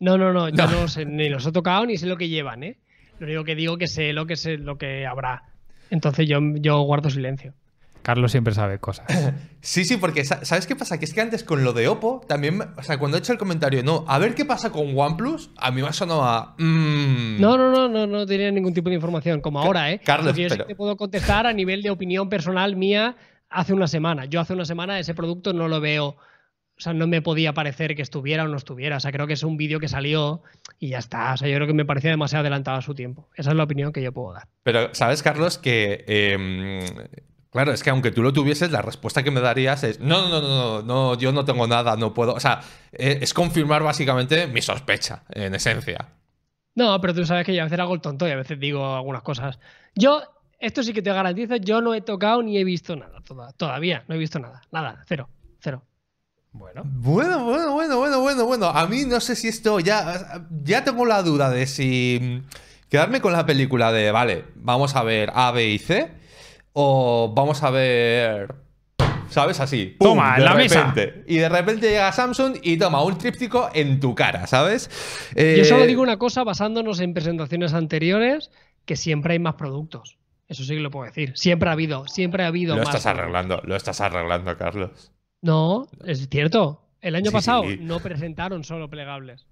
No, no, no, yo no, sé, ni los he tocado ni sé lo que llevan, ¿eh? Lo único que digo que sé lo que sé lo que habrá. Entonces yo, yo guardo silencio. Carlos siempre sabe cosas. Sí, sí, porque ¿sabes qué pasa? Que es que antes con lo de Oppo, también, o sea, cuando he hecho el comentario, no, a ver qué pasa con OnePlus, a mí me ha sonado a... Mm. No, no, no, no, no tenía ningún tipo de información, como ahora, ¿eh? Carlos, yo te puedo contestar a nivel de opinión personal mía hace una semana. Yo hace una semana ese producto no lo veo... O sea, no me podía parecer que estuviera o no estuviera. O sea, creo que es un vídeo que salió y ya está. O sea, yo creo que me parecía demasiado adelantado a su tiempo. Esa es la opinión que yo puedo dar. Pero, ¿sabes, Carlos? Que em, Claro, es que aunque tú lo tuvieses, la respuesta que me darías es, no, no, no, no, no yo no tengo nada, no puedo. O sea, e, es confirmar básicamente mi sospecha, en esencia. No, pero tú sabes que yo a veces hago el tonto y a veces digo algunas cosas. Yo, esto sí que te garantizo, yo no he tocado ni he visto nada. todavía no he visto nada. Nada, cero, cero. Bueno. Bueno, bueno, bueno, bueno, bueno, bueno. A mí no sé si esto ya. Ya tengo la duda de si. Mm, quedarme con la película de, vale, vamos a ver A, B y C o vamos a ver. ¿Sabes? Así. Toma, la mesa. Y de repente llega Samsung y toma un tríptico en tu cara, ¿sabes? Yo solo eh, digo una cosa basándonos en presentaciones anteriores, que siempre hay más productos. Eso sí que lo puedo decir. Siempre ha habido, siempre ha habido más. Lo estás arreglando, lo estás arreglando, Carlos. No, es cierto. El año pasado no presentaron solo plegables.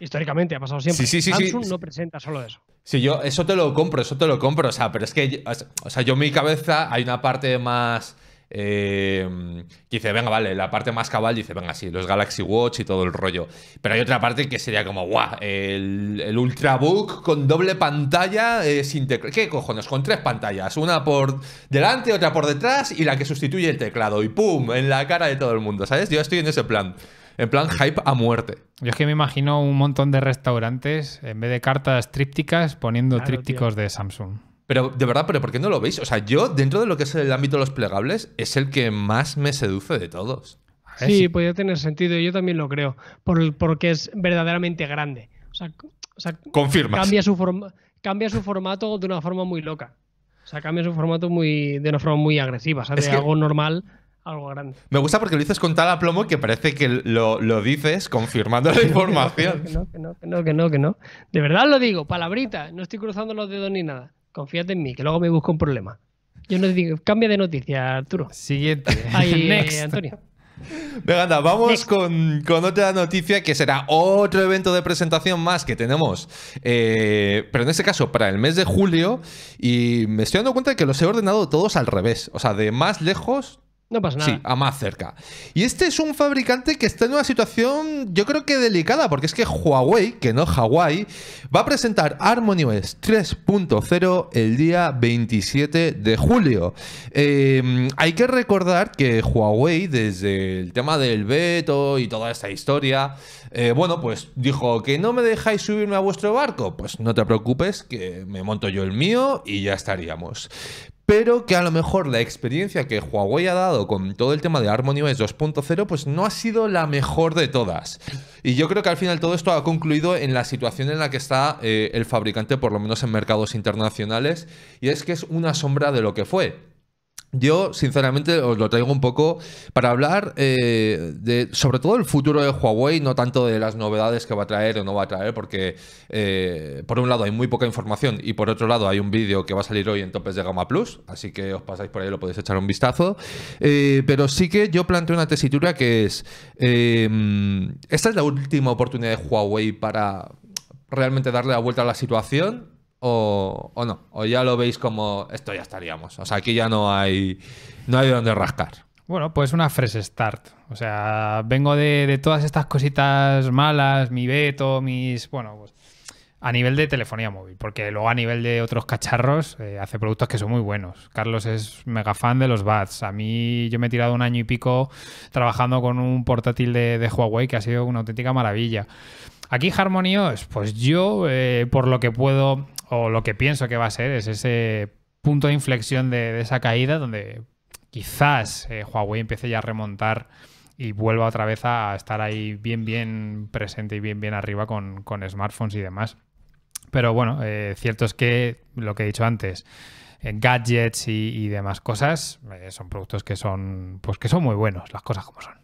Históricamente ha pasado siempre. Samsung no presenta solo eso. Sí, yo eso te lo compro, eso te lo compro. O sea, pero es que, o sea, yo en mi cabeza hay una parte más... Eh, que dice, venga, vale, la parte más cabal dice, venga, sí, los Galaxy Watch y todo el rollo. Pero hay otra parte que sería como, guau, el, el Ultrabook con doble pantalla, eh, sin teclado. ¿Qué cojones? Con tres pantallas, una por delante, otra por detrás y la que sustituye el teclado. Y pum, en la cara de todo el mundo, ¿sabes? Yo estoy en ese plan. En plan, hype a muerte. Yo es que me imagino un montón de restaurantes, en vez de cartas trípticas, poniendo trípticos de Samsung. Pero de verdad, pero ¿por qué no lo veis? O sea, yo dentro de lo que es el ámbito de los plegables es el que más me seduce de todos. Sí, podría tener sentido, yo también lo creo, por, porque es verdaderamente grande. O sea, Cambia su, cambia su formato de una forma muy loca. O sea, cambia su formato muy, de una forma muy agresiva. O sea, de algo normal algo grande. Me gusta porque lo dices con tal aplomo que parece que lo, dices confirmando la información. Que no, que no, que no, que no, De verdad lo digo, palabrita, no estoy cruzando los dedos ni nada. Confíate en mí, que luego me busco un problema. Yo no digo, cambia de noticia, Arturo. Siguiente. Ahí, Antonio. Venga, anda, vamos con, otra noticia que será otro evento de presentación más que tenemos, eh, pero en este caso para el mes de julio. Y me estoy dando cuenta de que los he ordenado todos al revés, o sea, de más lejos no pasa nada. Sí, a más cerca. Y este es un fabricante que está en una situación, yo creo que delicada, porque es que Huawei, que no Hawái, va a presentar HarmonyOS 3.0 el día 27 de julio. Em, hay que recordar que Huawei, desde el tema del veto y toda esta historia, eh, bueno, pues dijo que no me dejáis subirme a vuestro barco. Pues no te preocupes, que me monto yo el mío y ya estaríamos pero que a lo mejor la experiencia que Huawei ha dado con todo el tema de Harmony OS 2.0 pues no ha sido la mejor de todas. Y yo creo que al final todo esto ha concluido en la situación en la que está eh, el fabricante, por lo menos en mercados internacionales, y es que es una sombra de lo que fue. Yo, sinceramente, os lo traigo un poco para hablar eh, de, sobre todo el futuro de Huawei, no tanto de las novedades que va a traer o no va a traer, porque eh, por un lado hay muy poca información y por otro lado hay un vídeo que va a salir hoy en Topes de Gama Plus, así que os pasáis por ahí, lo podéis echar un vistazo. Eh, pero sí que yo planteo una tesitura que es, em, esta es la última oportunidad de Huawei para realmente darle la vuelta a la situación o, no, o ya lo veis como esto ya estaríamos. O sea, aquí ya no hay, no hay donde rascar. Bueno, pues una fresh start. O sea, vengo de, todas estas cositas malas, mi veto, mis... Bueno, pues a nivel de telefonía móvil, porque luego a nivel de otros cacharros eh, hace productos que son muy buenos. Carlos es mega fan de los BATS. A mí yo me he tirado un año y pico trabajando con un portátil de, Huawei que ha sido una auténtica maravilla. Aquí Harmonios, pues yo, eh, por lo que puedo, o lo que pienso que va a ser, es ese punto de inflexión de, esa caída donde quizás eh, Huawei empiece ya a remontar y vuelva otra vez a estar ahí bien, bien presente y bien, bien arriba con, smartphones y demás. Pero bueno, eh, cierto es que lo que he dicho antes, en eh, gadgets y, y, demás cosas son productos que son, pues que son muy buenos, las cosas como son.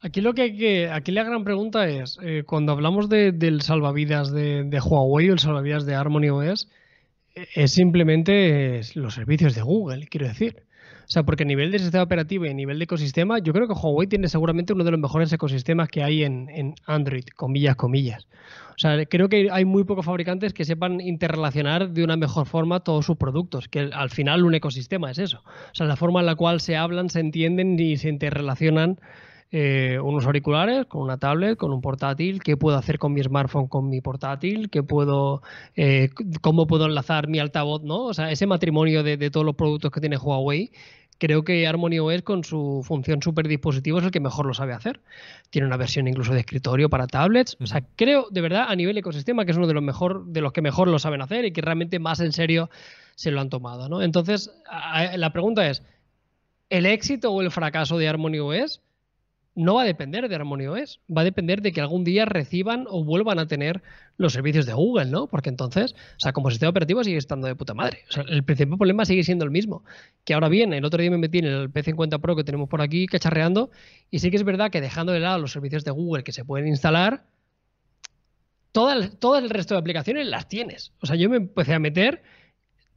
Aquí lo que, aquí la gran pregunta es, eh, cuando hablamos de, del salvavidas de, Huawei o el salvavidas de Harmony OS, eh, es simplemente los servicios de Google, quiero decir. O sea, porque a nivel de sistema operativo y a nivel de ecosistema, yo creo que Huawei tiene seguramente uno de los mejores ecosistemas que hay en, en Android, comillas, comillas. O sea, creo que hay muy pocos fabricantes que sepan interrelacionar de una mejor forma todos sus productos, que al final un ecosistema es eso. O sea, la forma en la cual se hablan, se entienden y se interrelacionan eh, unos auriculares, con una tablet, con un portátil, qué puedo hacer con mi smartphone, con mi portátil, qué puedo, eh, cómo puedo enlazar mi altavoz, ¿no? O sea, ese matrimonio de, de todos los productos que tiene Huawei creo que Harmony OS con su función super dispositivo es el que mejor lo sabe hacer. Tiene una versión incluso de escritorio para tablets. O sea, creo de verdad a nivel ecosistema que es uno de los mejor, de los que mejor lo saben hacer y que realmente más en serio se lo han tomado. ¿no? Entonces, la pregunta es: ¿el éxito o el fracaso de Harmony OS? no va a depender de Harmony OS, va a depender de que algún día reciban o vuelvan a tener los servicios de Google, ¿no? Porque entonces, o sea, como sistema operativo sigue estando de puta madre. O sea, el principal problema sigue siendo el mismo. Que ahora bien, el otro día me metí en el P50 Pro que tenemos por aquí cacharreando y sí que es verdad que dejando de lado los servicios de Google que se pueden instalar, todo el, el resto de aplicaciones las tienes. O sea, yo me empecé a meter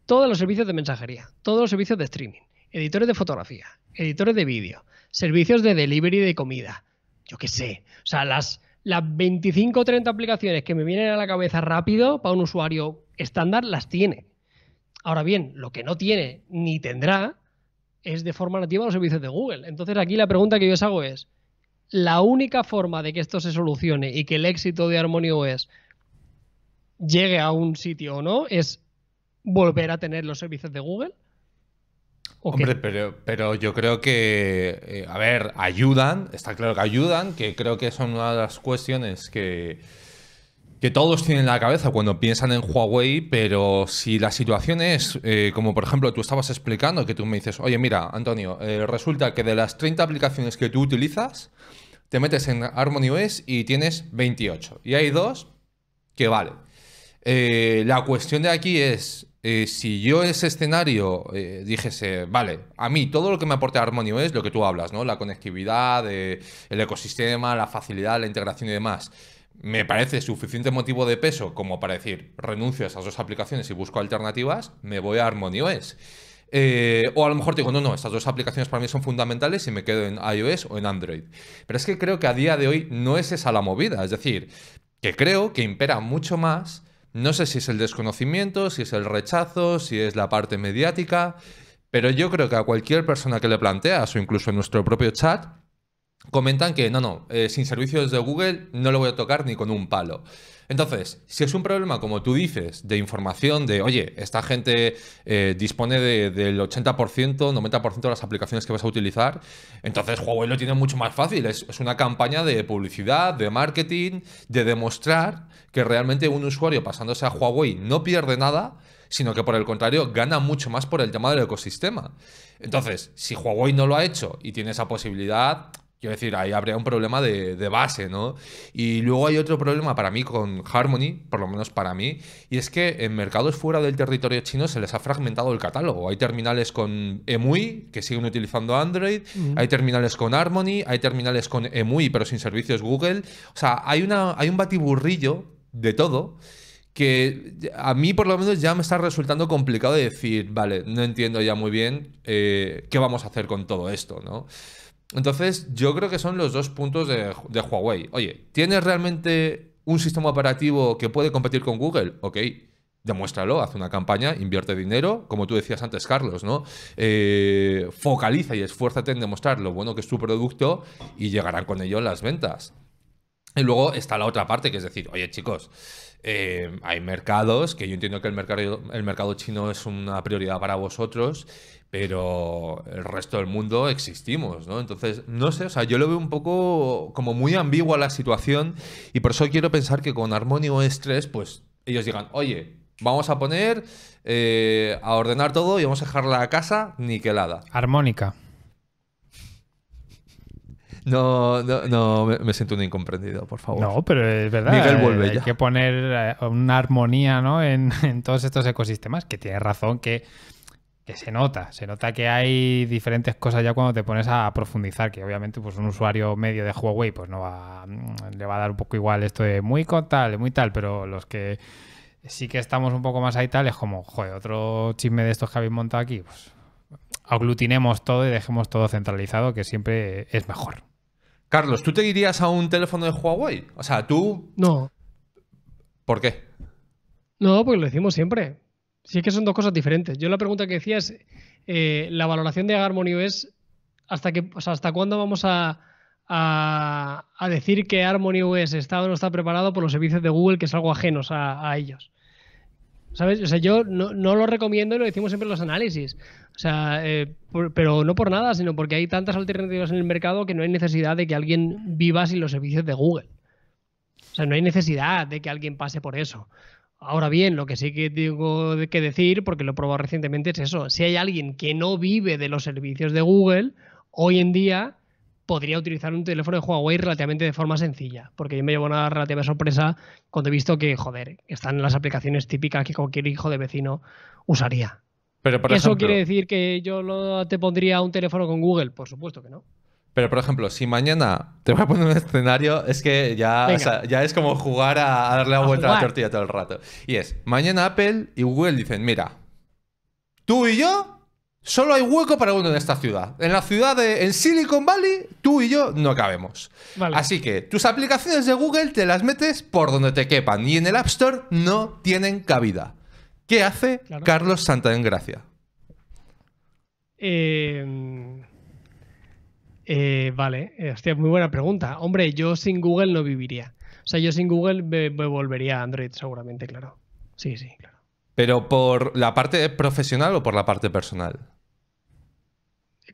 todos los servicios de mensajería, todos los servicios de streaming, editores de fotografía, editores de vídeo, servicios de delivery de comida. Yo qué sé. O sea, las, las 25 o 30 aplicaciones que me vienen a la cabeza rápido para un usuario estándar las tiene. Ahora bien, lo que no tiene ni tendrá es de forma nativa los servicios de Google. Entonces aquí la pregunta que yo os hago es, la única forma de que esto se solucione y que el éxito de Harmony OS llegue a un sitio o no es volver a tener los servicios de Google. Hombre, pero, yo creo que, eh, a ver, ayudan, está claro que ayudan, que creo que son una de las cuestiones que, todos tienen en la cabeza cuando piensan en Huawei, pero si la situación es, eh, como por ejemplo tú estabas explicando, que tú me dices, oye, mira, Antonio, eh, resulta que de las 30 aplicaciones que tú utilizas, te metes en Harmony OS y tienes 28. Y hay dos que vale. la cuestión de aquí es, eh, si yo ese escenario eh, dijese, vale, a mí todo lo que me aporta Harmonio es lo que tú hablas, ¿no? La conectividad, eh, el ecosistema, la facilidad, la integración y demás. Me parece suficiente motivo de peso como para decir, renuncio a esas dos aplicaciones y busco alternativas, me voy a Harmonio OS. o a lo mejor digo, no, no, estas dos aplicaciones para mí son fundamentales y me quedo en iOS o en Android. Pero es que creo que a día de hoy no es esa la movida. Es decir, que creo que impera mucho más no sé si es el desconocimiento, si es el rechazo, si es la parte mediática, pero yo creo que a cualquier persona que le planteas o incluso en nuestro propio chat, comentan que no, no, eh, sin servicios de Google no lo voy a tocar ni con un palo. Entonces, si es un problema, como tú dices, de información, de, oye, esta gente eh, dispone del 80%, 90% de las aplicaciones que vas a utilizar, entonces Huawei lo tiene mucho más fácil. Es, es una campaña de publicidad, de marketing, de demostrar que realmente un usuario pasándose a Huawei no pierde nada sino que por el contrario gana mucho más por el tema del ecosistema. Entonces, si Huawei no lo ha hecho y tiene esa posibilidad, Quiero decir, ahí habría un problema de, base, ¿no? Y luego hay otro problema para mí con Harmony, por lo menos para mí, y es que en mercados fuera del territorio chino se les ha fragmentado el catálogo. Hay terminales con EMUI que siguen utilizando Android, hay terminales con Harmony, hay terminales con EMUI pero sin servicios Google. O sea, hay, una, hay un batiburrillo de todo que a mí por lo menos ya me está resultando complicado decir, vale, no entiendo ya muy bien eh, qué vamos a hacer con todo esto, ¿no? Entonces, yo creo que son los dos puntos de, Huawei. Oye, ¿tienes realmente un sistema operativo que puede competir con Google? Ok demuéstralo, haz una campaña, invierte dinero, como tú decías antes, Carlos, ¿no? Eh, focaliza y esfuérzate en demostrar lo bueno que es tu producto y llegarán con ello las ventas. Y luego está la otra parte, que es decir, oye chicos, eh, hay mercados que yo entiendo que el mercado, el mercado chino es una prioridad para vosotros, pero el resto del mundo existimos, ¿no? Entonces, no sé, o sea, yo lo veo un poco como muy ambigua la situación y por eso quiero pensar que con Armonio Estrés, pues ellos digan, oye, vamos a poner eh, a ordenar todo y vamos a dejar la casa niquelada. Armónica. No, no, no me, siento un incomprendido, por favor. No, pero es verdad. Miguel eh, vuelve Hay que poner eh, una armonía ¿no? en, en todos estos ecosistemas, que tiene razón que que se nota, se nota que hay diferentes cosas ya cuando te pones a profundizar, que obviamente pues un usuario medio de Huawei pues no mm, le va a dar un poco igual esto de muy con tal, muy tal, pero los que sí que estamos un poco más ahí tal es como, joder, otro chisme de estos que habéis montado aquí, pues aglutinemos todo y dejemos todo centralizado, que siempre es mejor. Carlos, ¿tú te irías a un teléfono de Huawei? O sea, tú... No. ¿Por qué? No, porque lo decimos siempre. Sí, es que son dos cosas diferentes. Yo la pregunta que decía es, eh, la valoración de Harmony es hasta, que, hasta cuándo vamos a, a, decir que Harmony OS está o no está preparado por los servicios de Google, que es algo ajeno a, ellos. ¿Sabes? O sea, yo no, lo recomiendo y lo decimos siempre en los análisis. O sea, eh, pero no por nada, sino porque hay tantas alternativas en el mercado que no hay necesidad de que alguien viva sin los servicios de Google. O sea, no hay necesidad de que alguien pase por eso. Ahora bien, lo que sí que tengo que decir, porque lo he probado recientemente, es eso. Si hay alguien que no vive de los servicios de Google, hoy en día podría utilizar un teléfono de Huawei relativamente de forma sencilla, porque yo me llevo una relativa sorpresa cuando he visto que, joder, están las aplicaciones típicas que cualquier hijo de vecino usaría. Pero ¿Eso quiere decir que yo no te pondría un teléfono con Google? Por supuesto que no. Pero, por ejemplo, si mañana te voy a poner un escenario, es que ya, ya es como jugar a, darle la vuelta a la tortilla todo el rato. Y es, mañana Apple y Google dicen, mira, tú y yo Solo hay hueco para uno en esta ciudad. En la ciudad de en Silicon Valley, tú y yo no cabemos. Así que tus aplicaciones de Google te las metes por donde te quepan y en el App Store no tienen cabida. ¿Qué hace Carlos Santa Gracia? Eh, eh, vale, hostia, muy buena pregunta. Hombre, yo sin Google no viviría. O sea, yo sin Google me, volvería a Android seguramente, claro. Sí, sí, claro. ¿Pero por la parte profesional o por la parte personal?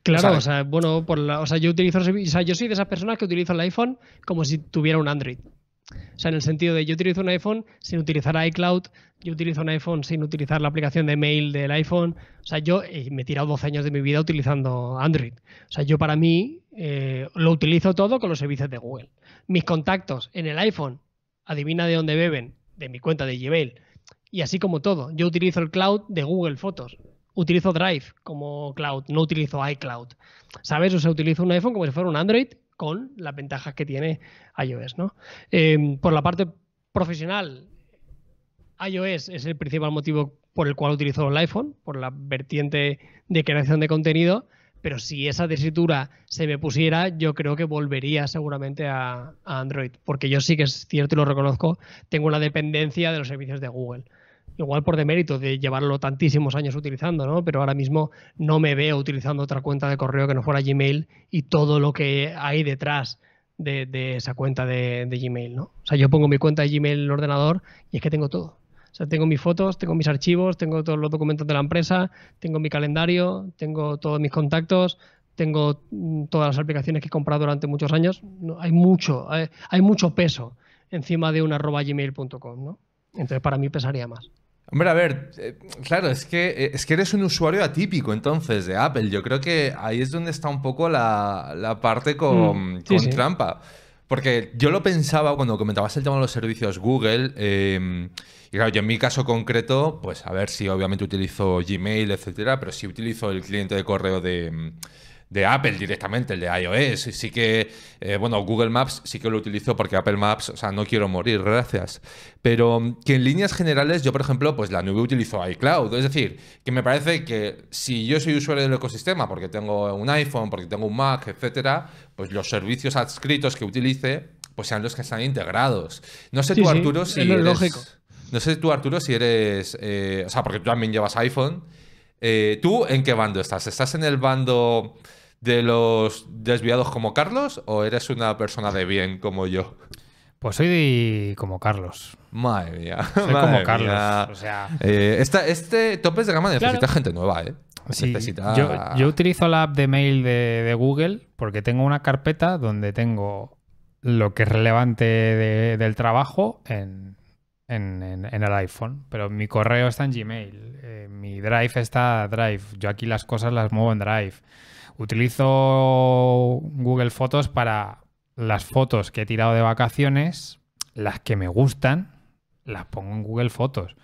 Claro, o sea, bueno, por la, o sea, yo utilizo, o sea, yo soy de esas personas que utilizo el iPhone como si tuviera un Android. O sea, en el sentido de yo utilizo un iPhone sin utilizar iCloud, yo utilizo un iPhone sin utilizar la aplicación de mail del iPhone. O sea, yo eh, me he tirado 12 años de mi vida utilizando Android. O sea, yo para mí eh, lo utilizo todo con los servicios de Google. Mis contactos en el iPhone, adivina de dónde beben, de mi cuenta de Gmail. Y así como todo, yo utilizo el cloud de Google Fotos. Utilizo Drive como cloud, no utilizo iCloud. ¿Sabes? O sea, utilizo un iPhone como si fuera un Android con las ventajas que tiene iOS. ¿no? Em, por la parte profesional, iOS es el principal motivo por el cual utilizo el iPhone, por la vertiente de creación de contenido, pero si esa tesitura se me pusiera, yo creo que volvería seguramente a, a Android, porque yo sí que es cierto y lo reconozco, tengo una dependencia de los servicios de Google igual por demérito de llevarlo tantísimos años utilizando, ¿no? Pero ahora mismo no me veo utilizando otra cuenta de correo que no fuera Gmail y todo lo que hay detrás de, esa cuenta de, Gmail, O sea, yo pongo mi cuenta de Gmail en el ordenador y es que tengo todo. O sea, tengo mis fotos, tengo mis archivos, tengo todos los documentos de la empresa, tengo mi calendario, tengo todos mis contactos, tengo mm, todas las aplicaciones que he comprado durante muchos años. hay mucho, hay, mucho peso encima de un arroba gmail.com, ¿no? Entonces para mí pesaría más. Hombre, a ver, eh, claro, es que, eh, es que eres un usuario atípico entonces de Apple. Yo creo que ahí es donde está un poco la, parte con, mm, trampa. Porque yo lo pensaba cuando comentabas el tema de los servicios Google. Em, y claro, yo en mi caso concreto, pues a ver si obviamente utilizo Gmail, etcétera, pero si utilizo el cliente de correo de de Apple directamente, el de iOS. Y Sí que, eh, bueno, Google Maps sí que lo utilizo porque Apple Maps, o sea, no quiero morir, gracias. Pero mm, que en líneas generales, yo, por ejemplo, pues la nube utilizo iCloud. Es decir, que me parece que si yo soy usuario del ecosistema, porque tengo un iPhone, porque tengo un Mac, etcétera, pues los servicios adscritos que utilice, pues sean los que están integrados. No sé tú, Arturo, si. lógico. No sé tú, Arturo, si eres. Eh, o sea, porque tú también llevas iPhone. Eh, ¿Tú en qué bando estás? ¿Estás en el bando de los desviados como Carlos o eres una persona de bien como yo? Pues soy como Carlos. Madre mía. Soy como Carlos. O sea... Eh, este topes de gama necesita gente nueva, ¿eh? yo, utilizo la app de mail de, Google porque tengo una carpeta donde tengo lo que es relevante del trabajo en, el iPhone, pero mi correo está en Gmail, eh, mi Drive está Drive, yo aquí las cosas las muevo en Drive. Utilizo Google Fotos para las fotos que he tirado de vacaciones, las que me gustan, las pongo en Google Fotos.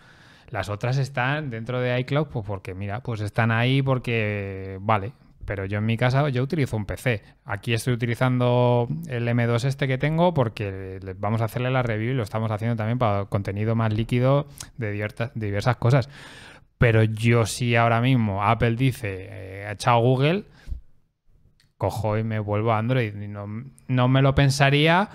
Las otras están dentro de iCloud, pues porque, mira, pues están ahí porque, vale, pero yo en mi casa yo utilizo un PC. Aquí estoy utilizando el M2 este que tengo porque vamos a hacerle la review y lo estamos haciendo también para contenido más líquido de diversas, cosas. Pero yo sí ahora mismo Apple dice, eh, ha echado Google, cojo y me vuelvo a Android. No, no me lo pensaría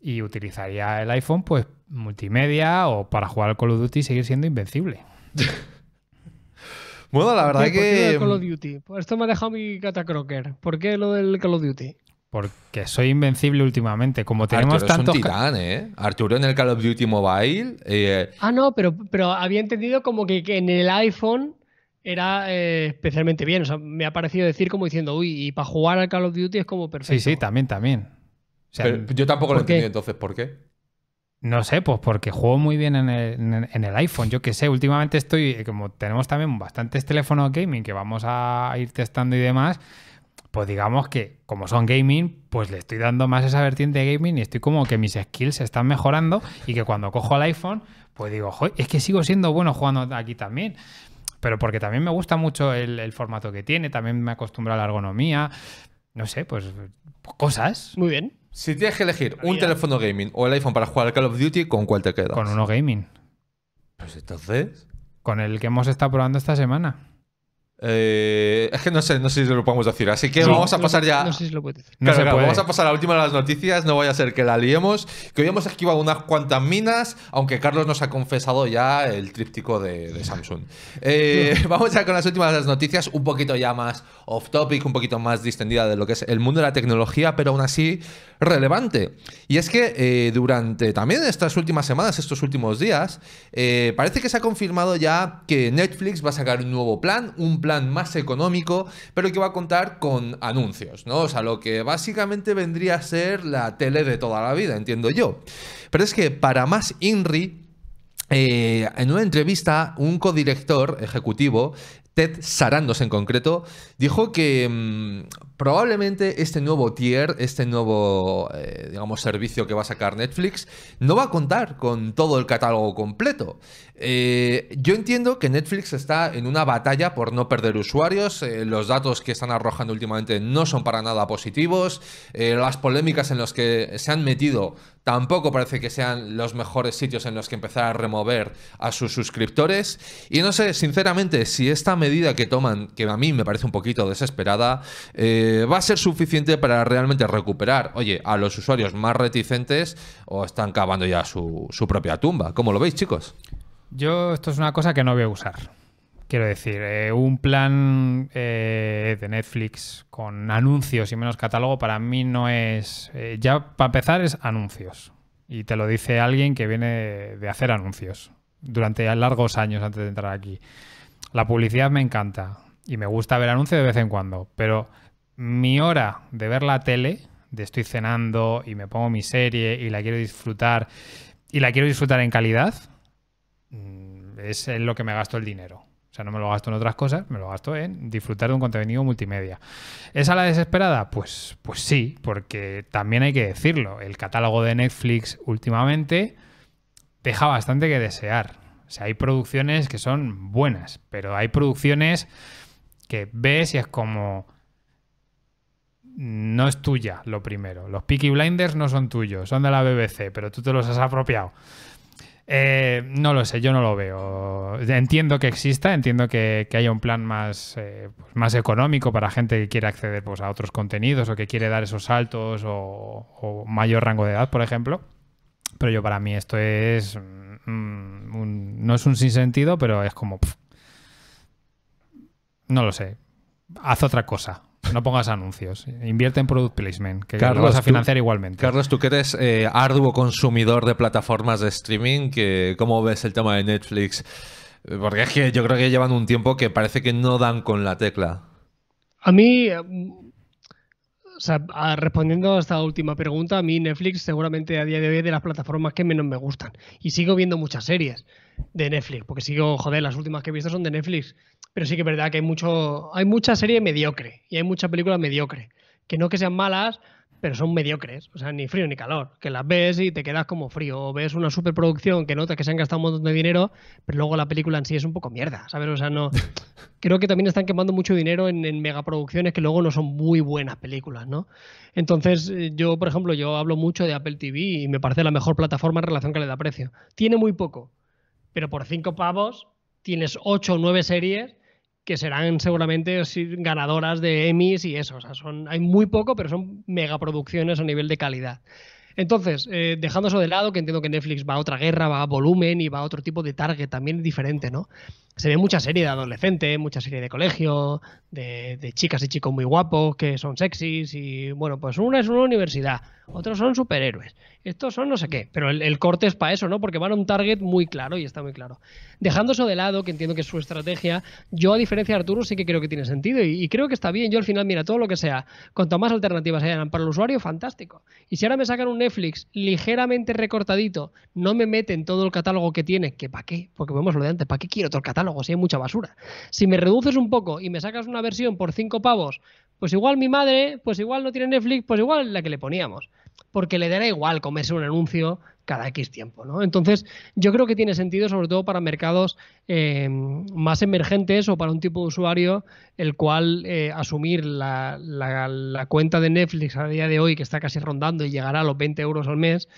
y utilizaría el iPhone pues multimedia o para jugar al Call of Duty y seguir siendo invencible. bueno, la verdad pues que... Call of Duty? Pues esto me ha dejado mi catacroker. ¿Por qué lo del Call of Duty? Porque soy invencible últimamente. Como tenemos Arturo titán, ¿eh? Arturo en el Call of Duty Mobile. Eh, ah, no, pero, pero había entendido como que en el iPhone era eh, especialmente bien. O sea, me ha parecido decir como diciendo, uy, y para jugar al Call of Duty es como perfecto. Sí, sí, también, también. yo tampoco lo he entonces, ¿por qué? No sé, pues porque juego muy bien en el, iPhone. Yo que sé, últimamente estoy, eh, como tenemos también bastantes teléfonos gaming que vamos a ir testando y demás, pues digamos que como son gaming, pues le estoy dando más esa vertiente de gaming y estoy como que mis skills se están mejorando y que cuando cojo el iPhone, pues digo, es que sigo siendo bueno jugando aquí también pero porque también me gusta mucho el, formato que tiene, también me acostumbro a la ergonomía, no sé, pues, pues cosas. Muy bien. Si tienes que elegir un teléfono gaming o el iPhone para jugar Call of Duty, ¿con cuál te quedas? Con uno gaming, Pues entonces. con el que hemos estado probando esta semana. Eh, es que no sé, no sé si lo podemos decir, así que vamos a pasar ya. No sé si lo puedes pues. Vamos a pasar a la última de las noticias, no voy a ser que la liemos. Que hoy hemos esquivado unas cuantas minas, aunque Carlos nos ha confesado ya el tríptico de, Samsung. Eh, vamos ya con las últimas de las noticias, un poquito ya más off topic, un poquito más distendida de lo que es el mundo de la tecnología, pero aún así relevante. Y es que eh, durante también estas últimas semanas, estos últimos días, parece que se ha confirmado ya que Netflix va a sacar un nuevo plan, un plan plan más económico, pero que va a contar con anuncios, ¿no? O sea, lo que básicamente vendría a ser la tele de toda la vida, entiendo yo. Pero es que para más INRI, eh, en una entrevista, un codirector ejecutivo, Ted Sarandos en concreto, dijo que mm, probablemente este nuevo tier, este nuevo, eh, digamos, servicio que va a sacar Netflix, no va a contar con todo el catálogo completo. Eh, yo entiendo que Netflix está en una batalla por no perder usuarios, eh, los datos que están arrojando últimamente no son para nada positivos, las polémicas en las que se han metido Tampoco parece que sean los mejores sitios en los que empezar a remover a sus suscriptores. Y no sé, sinceramente, si esta medida que toman, que a mí me parece un poquito desesperada, eh, va a ser suficiente para realmente recuperar, oye, a los usuarios más reticentes o están cavando ya su, su propia tumba. ¿Cómo lo veis, chicos? Yo esto es una cosa que no voy a usar. Quiero decir, eh, un plan eh, de Netflix con anuncios y menos catálogo para mí no es... Eh, ya para empezar es anuncios. Y te lo dice alguien que viene de hacer anuncios durante largos años antes de entrar aquí. La publicidad me encanta y me gusta ver anuncios de vez en cuando, pero mi hora de ver la tele, de estoy cenando y me pongo mi serie y la quiero disfrutar y la quiero disfrutar en calidad, mm, es en lo que me gasto el dinero sea, no me lo gasto en otras cosas, me lo gasto en disfrutar de un contenido multimedia. ¿Es a la desesperada? Pues, pues sí, porque también hay que decirlo. El catálogo de Netflix últimamente deja bastante que desear. O sea, hay producciones que son buenas, pero hay producciones que ves y es como no es tuya lo primero. Los Peaky Blinders no son tuyos, son de la BBC, pero tú te los has apropiado. Eh, no lo sé, yo no lo veo. Entiendo que exista, entiendo que, haya un plan más, eh, pues más económico para gente que quiere acceder pues, a otros contenidos o que quiere dar esos saltos o, mayor rango de edad, por ejemplo. Pero yo para mí esto es... Mm, no es un sinsentido, pero es como... no lo sé. Haz otra cosa. No pongas anuncios. Invierte en product placement, que Carlos, a financiar igualmente. Carlos, tú que eres eh, arduo consumidor de plataformas de streaming, que, ¿cómo ves el tema de Netflix? Porque es que yo creo que llevan un tiempo que parece que no dan con la tecla. A mí, eh, o sea, respondiendo a esta última pregunta, a mí Netflix seguramente a día de hoy es de las plataformas que menos me gustan. Y sigo viendo muchas series de Netflix, porque sigo, joder, las últimas que he visto son de Netflix pero sí que es verdad que hay, mucho, hay mucha serie mediocre y hay muchas películas mediocre, que no que sean malas, pero son mediocres, o sea, ni frío ni calor, que las ves y te quedas como frío, o ves una superproducción que notas que se han gastado un montón de dinero, pero luego la película en sí es un poco mierda, ¿sabes? O sea, no... Creo que también están quemando mucho dinero en, en megaproducciones que luego no son muy buenas películas, ¿no? Entonces, eh, yo, por ejemplo, yo hablo mucho de Apple TV y me parece la mejor plataforma en relación que le da precio Tiene muy poco, pero por cinco pavos tienes 8 o 9 series que serán seguramente ganadoras de Emmys y eso. O sea, son, hay muy poco, pero son megaproducciones a nivel de calidad. Entonces, eh, dejando eso de lado, que entiendo que Netflix va a otra guerra, va a volumen y va a otro tipo de target también diferente, ¿no? se ve mucha serie de adolescentes, mucha serie de colegio, de, chicas y chicos muy guapos que son sexys y bueno, pues una es una universidad, otros son superhéroes, estos son no sé qué, pero el, corte es para eso, ¿no? Porque van a un target muy claro y está muy claro. Dejando eso de lado, que entiendo que es su estrategia, yo a diferencia de Arturo sí que creo que tiene sentido y, creo que está bien, yo al final, mira, todo lo que sea, cuanto más alternativas hayan para el usuario, fantástico. Y si ahora me sacan un Netflix ligeramente recortadito, no me meten todo el catálogo que tiene, que para qué, porque vemos lo de antes, ¿para qué quiero todo el catálogo? Si si hay mucha basura. Si me reduces un poco y me sacas una versión por cinco pavos, pues igual mi madre, pues igual no tiene Netflix, pues igual la que le poníamos. Porque le dará igual comerse un anuncio cada X tiempo, Entonces, yo creo que tiene sentido, sobre todo para mercados eh, más emergentes o para un tipo de usuario el cual eh, asumir la, la, cuenta de Netflix a día de hoy, que está casi rondando y llegará a los 20 euros al mes,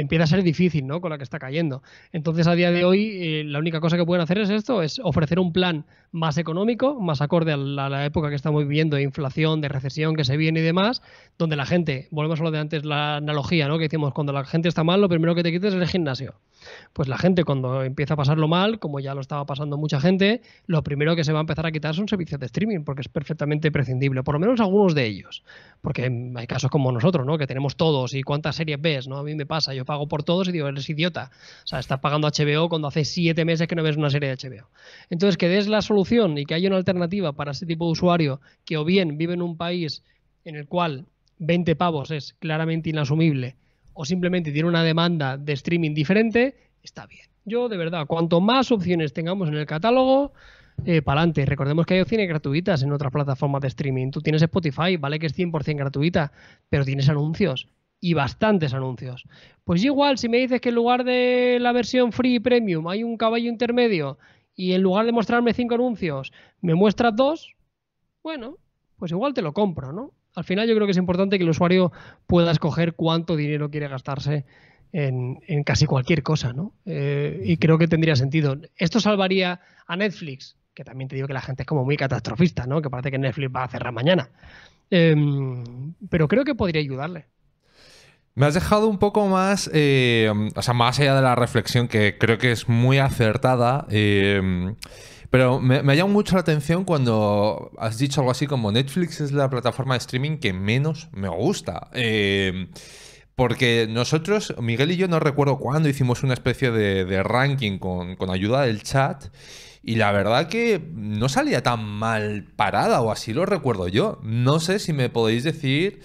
empieza a ser difícil, ¿no? Con la que está cayendo. Entonces, a día de hoy, eh, la única cosa que pueden hacer es esto, es ofrecer un plan más económico, más acorde a la, época que estamos viviendo, de inflación, de recesión que se viene y demás, donde la gente, volvemos a lo de antes, la analogía, ¿no? Que decimos, cuando la gente está mal, lo primero que te quites es el gimnasio. Pues la gente cuando empieza a pasarlo mal, como ya lo estaba pasando mucha gente, lo primero que se va a empezar a quitar son servicios de streaming, porque es perfectamente prescindible, por lo menos algunos de ellos, porque hay casos como nosotros, ¿no? Que tenemos todos y cuántas series ves, ¿no? A mí me pasa, yo pago por todos y digo, eres idiota. O sea, estás pagando HBO cuando hace siete meses que no ves una serie de HBO. Entonces, que des la solución y que haya una alternativa para ese tipo de usuario que o bien vive en un país en el cual 20 pavos es claramente inasumible o simplemente tiene una demanda de streaming diferente, está bien. Yo, de verdad, cuanto más opciones tengamos en el catálogo, eh, para adelante. Recordemos que hay opciones gratuitas en otras plataformas de streaming. Tú tienes Spotify, vale que es 100% gratuita, pero tienes anuncios y bastantes anuncios. Pues igual, si me dices que en lugar de la versión free y premium hay un caballo intermedio y en lugar de mostrarme cinco anuncios me muestras dos, bueno, pues igual te lo compro, ¿no? Al final yo creo que es importante que el usuario pueda escoger cuánto dinero quiere gastarse en, casi cualquier cosa, ¿no? Eh, y creo que tendría sentido. Esto salvaría a Netflix, que también te digo que la gente es como muy catastrofista, ¿no? Que parece que Netflix va a cerrar mañana. Em, pero creo que podría ayudarle. Me has dejado un poco más, eh, o sea, más allá de la reflexión que creo que es muy acertada, eh, pero me, ha llamado mucho la atención cuando has dicho algo así como Netflix es la plataforma de streaming que menos me gusta. Eh, porque nosotros, Miguel y yo, no recuerdo cuándo hicimos una especie de, ranking con, ayuda del chat. Y la verdad que no salía tan mal parada, o así lo recuerdo yo. No sé si me podéis decir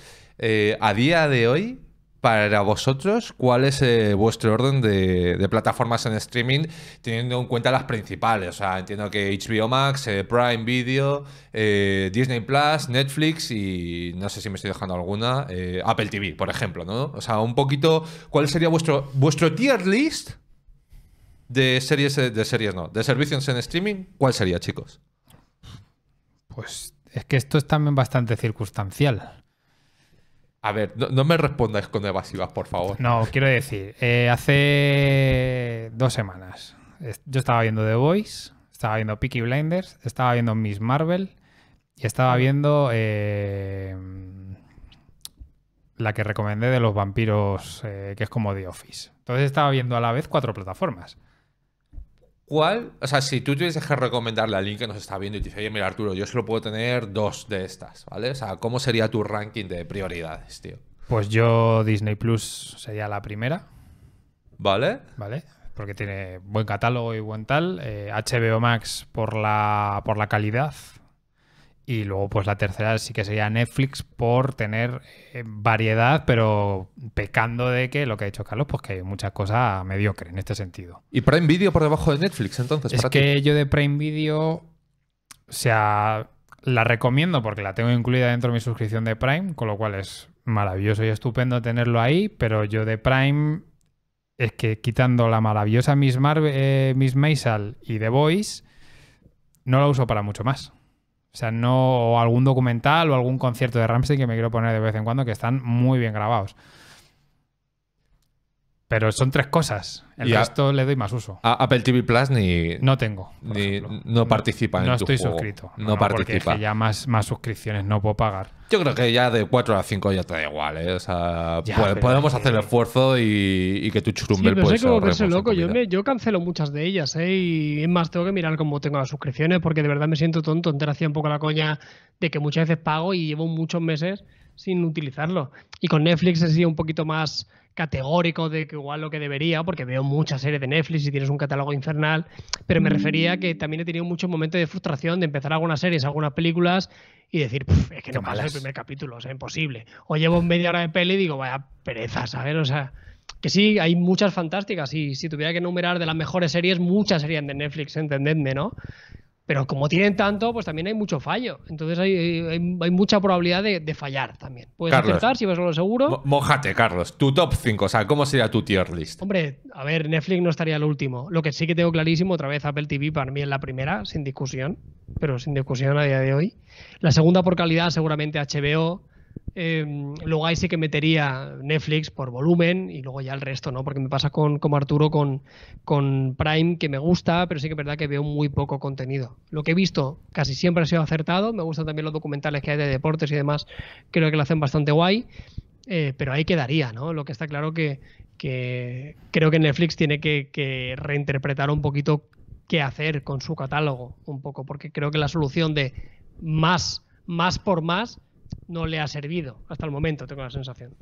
a día de hoy para vosotros, ¿cuál es eh, vuestro orden de, plataformas en streaming, teniendo en cuenta las principales? O sea, entiendo que HBO Max, eh, Prime Video, eh, Disney Plus, Netflix y no sé si me estoy dejando alguna, Apple TV, por ejemplo, ¿no? O sea, un poquito, ¿cuál sería vuestro, vuestro tier list de series, de series no, de servicios en streaming? ¿Cuál sería, chicos? Pues es que esto es también bastante circunstancial. A ver, no, me respondas con evasivas, por favor. No, quiero decir, eh, hace dos semanas yo estaba viendo The Voice, estaba viendo Peaky Blinders, estaba viendo Miss Marvel y estaba viendo eh, la que recomendé de los vampiros, eh, que es como The Office. Entonces estaba viendo a la vez cuatro plataformas. ¿Cuál? O sea, si tú te que recomendarle a link que nos está viendo y te dice, oye, mira, Arturo, yo solo puedo tener dos de estas, ¿vale? O sea, ¿cómo sería tu ranking de prioridades, tío? Pues yo, Disney Plus sería la primera. ¿Vale? Vale. Porque tiene buen catálogo y buen tal. HBO eh, Max por la, por la calidad, y luego, pues la tercera sí que sería Netflix por tener eh, variedad, pero pecando de que lo que ha dicho Carlos, pues que hay muchas cosas mediocre en este sentido. ¿Y Prime Video por debajo de Netflix entonces? Es que yo de Prime Video, o sea, la recomiendo porque la tengo incluida dentro de mi suscripción de Prime, con lo cual es maravilloso y estupendo tenerlo ahí, pero yo de Prime es que quitando la maravillosa Miss, Marvel, eh, Miss y The Voice, no la uso para mucho más. O sea, no algún documental o algún concierto de Ramsey que me quiero poner de vez en cuando que están muy bien grabados. Pero son tres cosas. El resto le doy más uso. Apple TV Plus ni. No tengo. Ni, no participa no, en No estoy suscrito. No, participa. Porque ya más, más suscripciones no puedo pagar. Yo creo que ya de cuatro a cinco ya te da igual, ¿eh? O sea, podemos hacer el esfuerzo y, que tu churumbel sí, No sé loco. Yo, me, yo cancelo muchas de ellas, ¿eh? Y es más, tengo que mirar cómo tengo las suscripciones porque de verdad me siento tonto. Entera hacía un poco la coña de que muchas veces pago y llevo muchos meses sin utilizarlo. Y con Netflix he sido un poquito más categórico de que igual lo que debería, porque veo muchas series de Netflix y tienes un catálogo infernal, pero me refería que mm. también he tenido muchos momentos de frustración de empezar algunas series, algunas películas y decir, es que no pasa el primer capítulo, o sea, imposible. O llevo media hora de peli y digo, vaya pereza, ¿sabes? O sea, que sí, hay muchas fantásticas y si tuviera que enumerar de las mejores series, muchas serían de Netflix, entendedme, ¿no? Pero como tienen tanto, pues también hay mucho fallo. Entonces hay, mucha probabilidad de, fallar también. Puedes aceptar si vas a lo seguro. Mojate, Carlos. Tu top 5, o sea, ¿cómo sería tu tier list? Hombre, a ver, Netflix no estaría el último. Lo que sí que tengo clarísimo, otra vez Apple TV para mí es la primera, sin discusión. Pero sin discusión a día de hoy. La segunda por calidad, seguramente HBO. Em, luego ahí sí que metería Netflix por volumen y luego ya el resto, ¿no? Porque me pasa con, como Arturo con, con Prime, que me gusta, pero sí que es verdad que veo muy poco contenido. Lo que he visto casi siempre ha sido acertado, me gustan también los documentales que hay de deportes y demás, creo que lo hacen bastante guay, eh, pero ahí quedaría, ¿no? Lo que está claro que, que creo que Netflix tiene que, que reinterpretar un poquito qué hacer con su catálogo, un poco, porque creo que la solución de más, más por más, no le ha servido hasta el momento, tengo la sensación.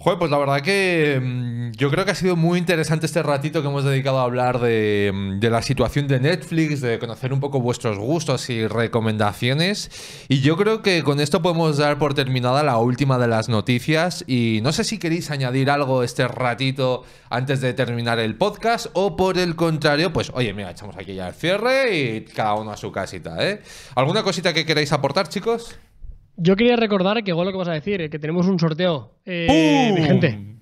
Joder, pues la verdad que mm, yo creo que ha sido muy interesante este ratito que hemos dedicado a hablar mm, de, la situación de Netflix, de conocer un poco vuestros gustos y recomendaciones. Y yo creo que con esto podemos dar por terminada la última de las noticias. Y no sé si queréis añadir algo este ratito antes de terminar el podcast o por el contrario, pues oye, mira, echamos aquí ya el cierre y cada uno a su casita, ¿eh? ¿Alguna cosita que queráis aportar, chicos? Yo quería recordar que igual lo que vas a decir, es eh, que tenemos un sorteo eh,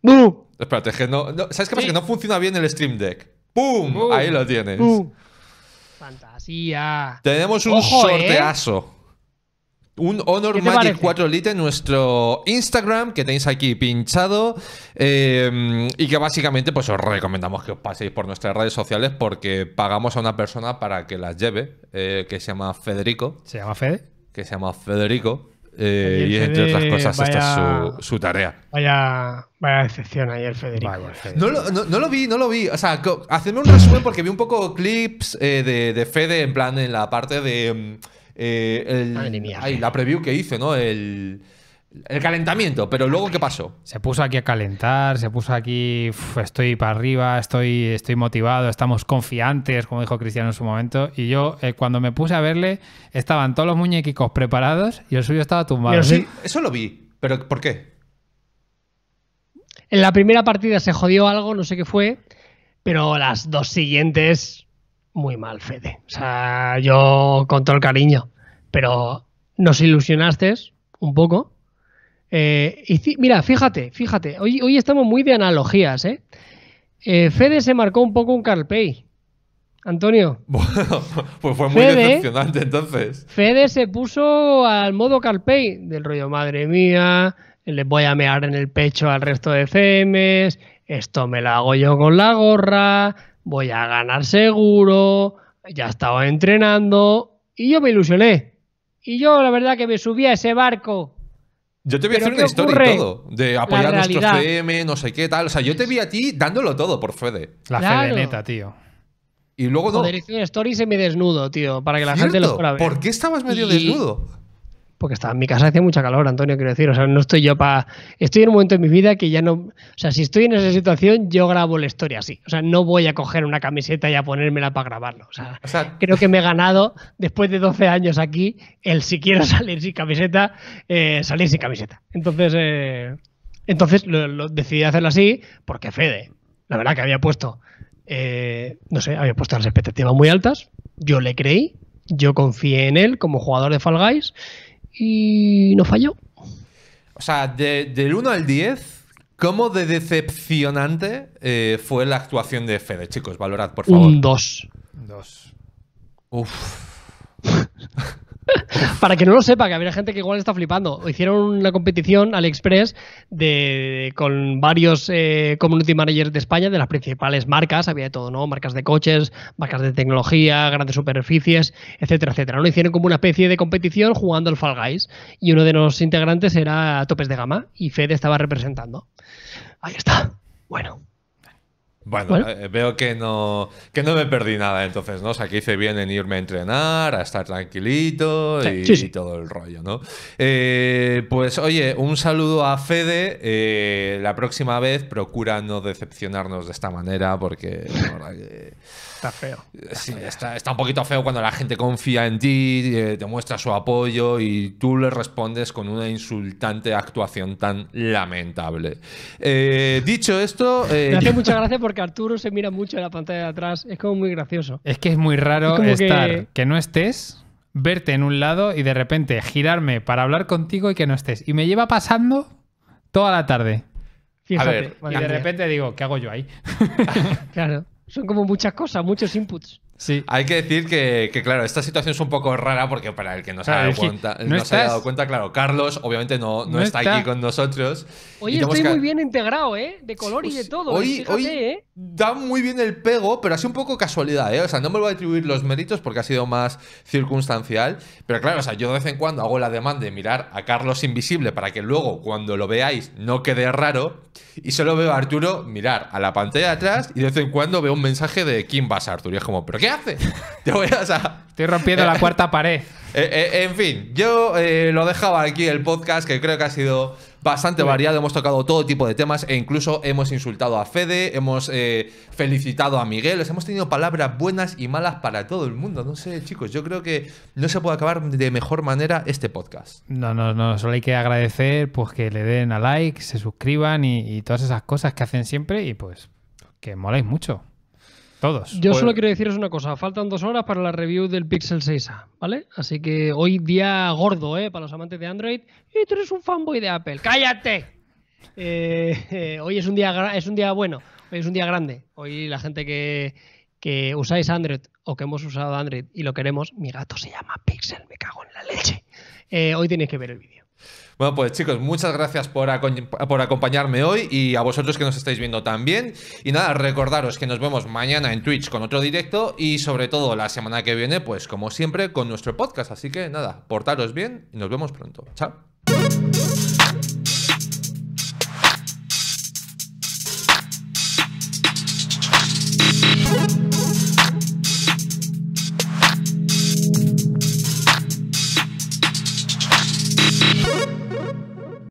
¡Bum! Espérate, que no, ¿sabes qué pasa? Que no funciona bien el Stream Deck. ¡Pum! Ahí lo tienes. Fantasía. Tenemos un ¿eh? sorteazo. Un Honor Magic 4 Lite en nuestro Instagram que tenéis aquí pinchado em, y que básicamente pues os recomendamos que os paséis por nuestras redes sociales porque pagamos a una persona para que las lleve eh, que se llama Federico. ¿Se llama Fede? que se llama Federico. Eh, y entre otras cosas, esta es su, tarea. Vaya, vaya decepción ahí el Federico. No, lo, vi, no lo vi. O sea, hacedme un resumen porque vi un poco clips eh, de, de, Fede, en plan, en la parte de. Mm, eh, la preview que hice, ¿no? El. El calentamiento, pero luego ¿qué pasó? Se puso aquí a calentar, se puso aquí, estoy para arriba, estoy, estoy motivado, estamos confiantes, como dijo Cristiano en su momento. Y yo, eh, cuando me puse a verle, estaban todos los muñequicos preparados y el suyo estaba tumbado. sí, eso lo vi, pero ¿por qué? En la primera partida se jodió algo, no sé qué fue, pero las dos siguientes, muy mal, Fede. O sea, yo con todo el cariño, pero nos ilusionaste un poco eh, y mira, fíjate, fíjate, hoy, estamos muy de analogías, ¿eh? ¿eh? Fede se marcó un poco un Carpey. Antonio. pues fue muy Fede, decepcionante entonces. Fede se puso al modo Carpey, del rollo, madre mía, les voy a mear en el pecho al resto de CMs, esto me lo hago yo con la gorra, voy a ganar seguro, ya estaba entrenando, y yo me ilusioné. Y yo la verdad que me subí a ese barco yo te voy a hacer una historia todo, de apoyar nuestro CM, no sé qué, tal. O sea, yo te vi a ti dándolo todo por Fede. La Fede neta, tío. Y luego no. story y se me desnudo, tío, para que la gente lo pueda ver. ¿Por qué estabas medio desnudo? porque estaba en mi casa Hacía mucha calor, Antonio, quiero decir, o sea, no estoy yo para... Estoy en un momento de mi vida que ya no... O sea, si estoy en esa situación, yo grabo la historia así, o sea, no voy a coger una camiseta y a ponérmela para grabarlo, o sea, creo que me he ganado, después de 12 años aquí, el si quiero salir sin camiseta, eh, salir sin camiseta. Entonces, eh, entonces lo, decidí hacerlo así porque Fede, la verdad que había puesto, eh, no sé, había puesto las expectativas muy altas, yo le creí, yo confié en él como jugador de Fall Guys y no falló. O sea, del 1 al 10, ¿cómo de decepcionante eh, fue la actuación de Fede? Chicos, valorad, por favor. Un 2. 2. Uf. Para que no lo sepa, que había gente que igual está flipando. Hicieron una competición al Express de, con varios eh, community managers de España, de las principales marcas, había de todo, ¿no? Marcas de coches, marcas de tecnología, grandes superficies, etcétera, etcétera. ¿no? Hicieron como una especie de competición jugando al Fall Guys y uno de los integrantes era Topes de Gama y Fede estaba representando. Ahí está. Bueno. Bueno, eh, veo que no, no me perdí nada entonces, ¿no? O sea, que hice bien en irme a entrenar, a estar tranquilito y, todo el rollo, ¿no? Eh, pues oye, un saludo a Fede. Eh, la próxima vez procura no decepcionarnos de esta manera porque... La que... Está feo. está, un poquito feo cuando la gente confía en ti, te muestra su apoyo y tú le respondes con una insultante actuación tan lamentable. dicho esto... Me hace mucha gracia porque Arturo se mira mucho en la pantalla de atrás. Es como muy gracioso. Es que es muy raro estar, que... no estés, verte en un lado y de repente girarme para hablar contigo y que no estés. Y me lleva pasando toda la tarde. A ver, y de repente digo, ¿qué hago yo ahí? claro, son como muchas cosas, muchos inputs. Hay que decir que, claro, esta situación es un poco rara porque para el que no se haya dado cuenta, claro, Carlos obviamente no, no, está, aquí con nosotros. Hoy estoy muy bien integrado, ¿eh? De color y de pues todo. Hoy, ¿eh? ¿eh? da muy bien el pego, pero así un poco casualidad, ¿eh? O sea, no me voy a atribuir los méritos porque ha sido más circunstancial. Pero claro, o sea, yo de vez en cuando hago la demanda de mirar a Carlos Invisible para que luego, cuando lo veáis, no quede raro. Y solo veo a Arturo mirar a la pantalla de atrás y de vez en cuando veo un mensaje de ¿Quién vas, Arturo? Y es como, ¿pero qué ¿qué hace? Te voy a, Estoy rompiendo la eh, cuarta pared. Eh, eh, en fin, yo lo dejaba aquí el podcast que creo que ha sido bastante variado. Hemos tocado todo tipo de temas e incluso hemos insultado a Fede, hemos felicitado a Miguel. hemos tenido palabras buenas y malas para todo el mundo. No sé, chicos, yo creo que no se puede acabar de mejor manera este podcast. No, no, no. Solo hay que agradecer pues que le den a like, se suscriban y, y todas esas cosas que hacen siempre y pues que moláis mucho. Todos. Yo solo pues- quiero deciros una cosa. Faltan dos horas para la review del Pixel 6A, ¿vale? Así que hoy día gordo, ¿eh? Para los amantes de Android. Y tú eres un fanboy de Apple. ¡Cállate! Eh, eh, hoy es un, día, es un día bueno. Hoy es un día grande. Hoy la gente que, que usáis Android o que hemos usado Android y lo queremos, mi gato se llama Pixel, me cago en la leche. Eh, hoy tenéis que ver el vídeo. Bueno, pues chicos, muchas gracias por, por acompañarme hoy y a vosotros que nos estáis viendo también. Y nada, recordaros que nos vemos mañana en Twitch con otro directo y sobre todo la semana que viene, pues como siempre, con nuestro podcast. Así que nada, portaros bien y nos vemos pronto. Chao.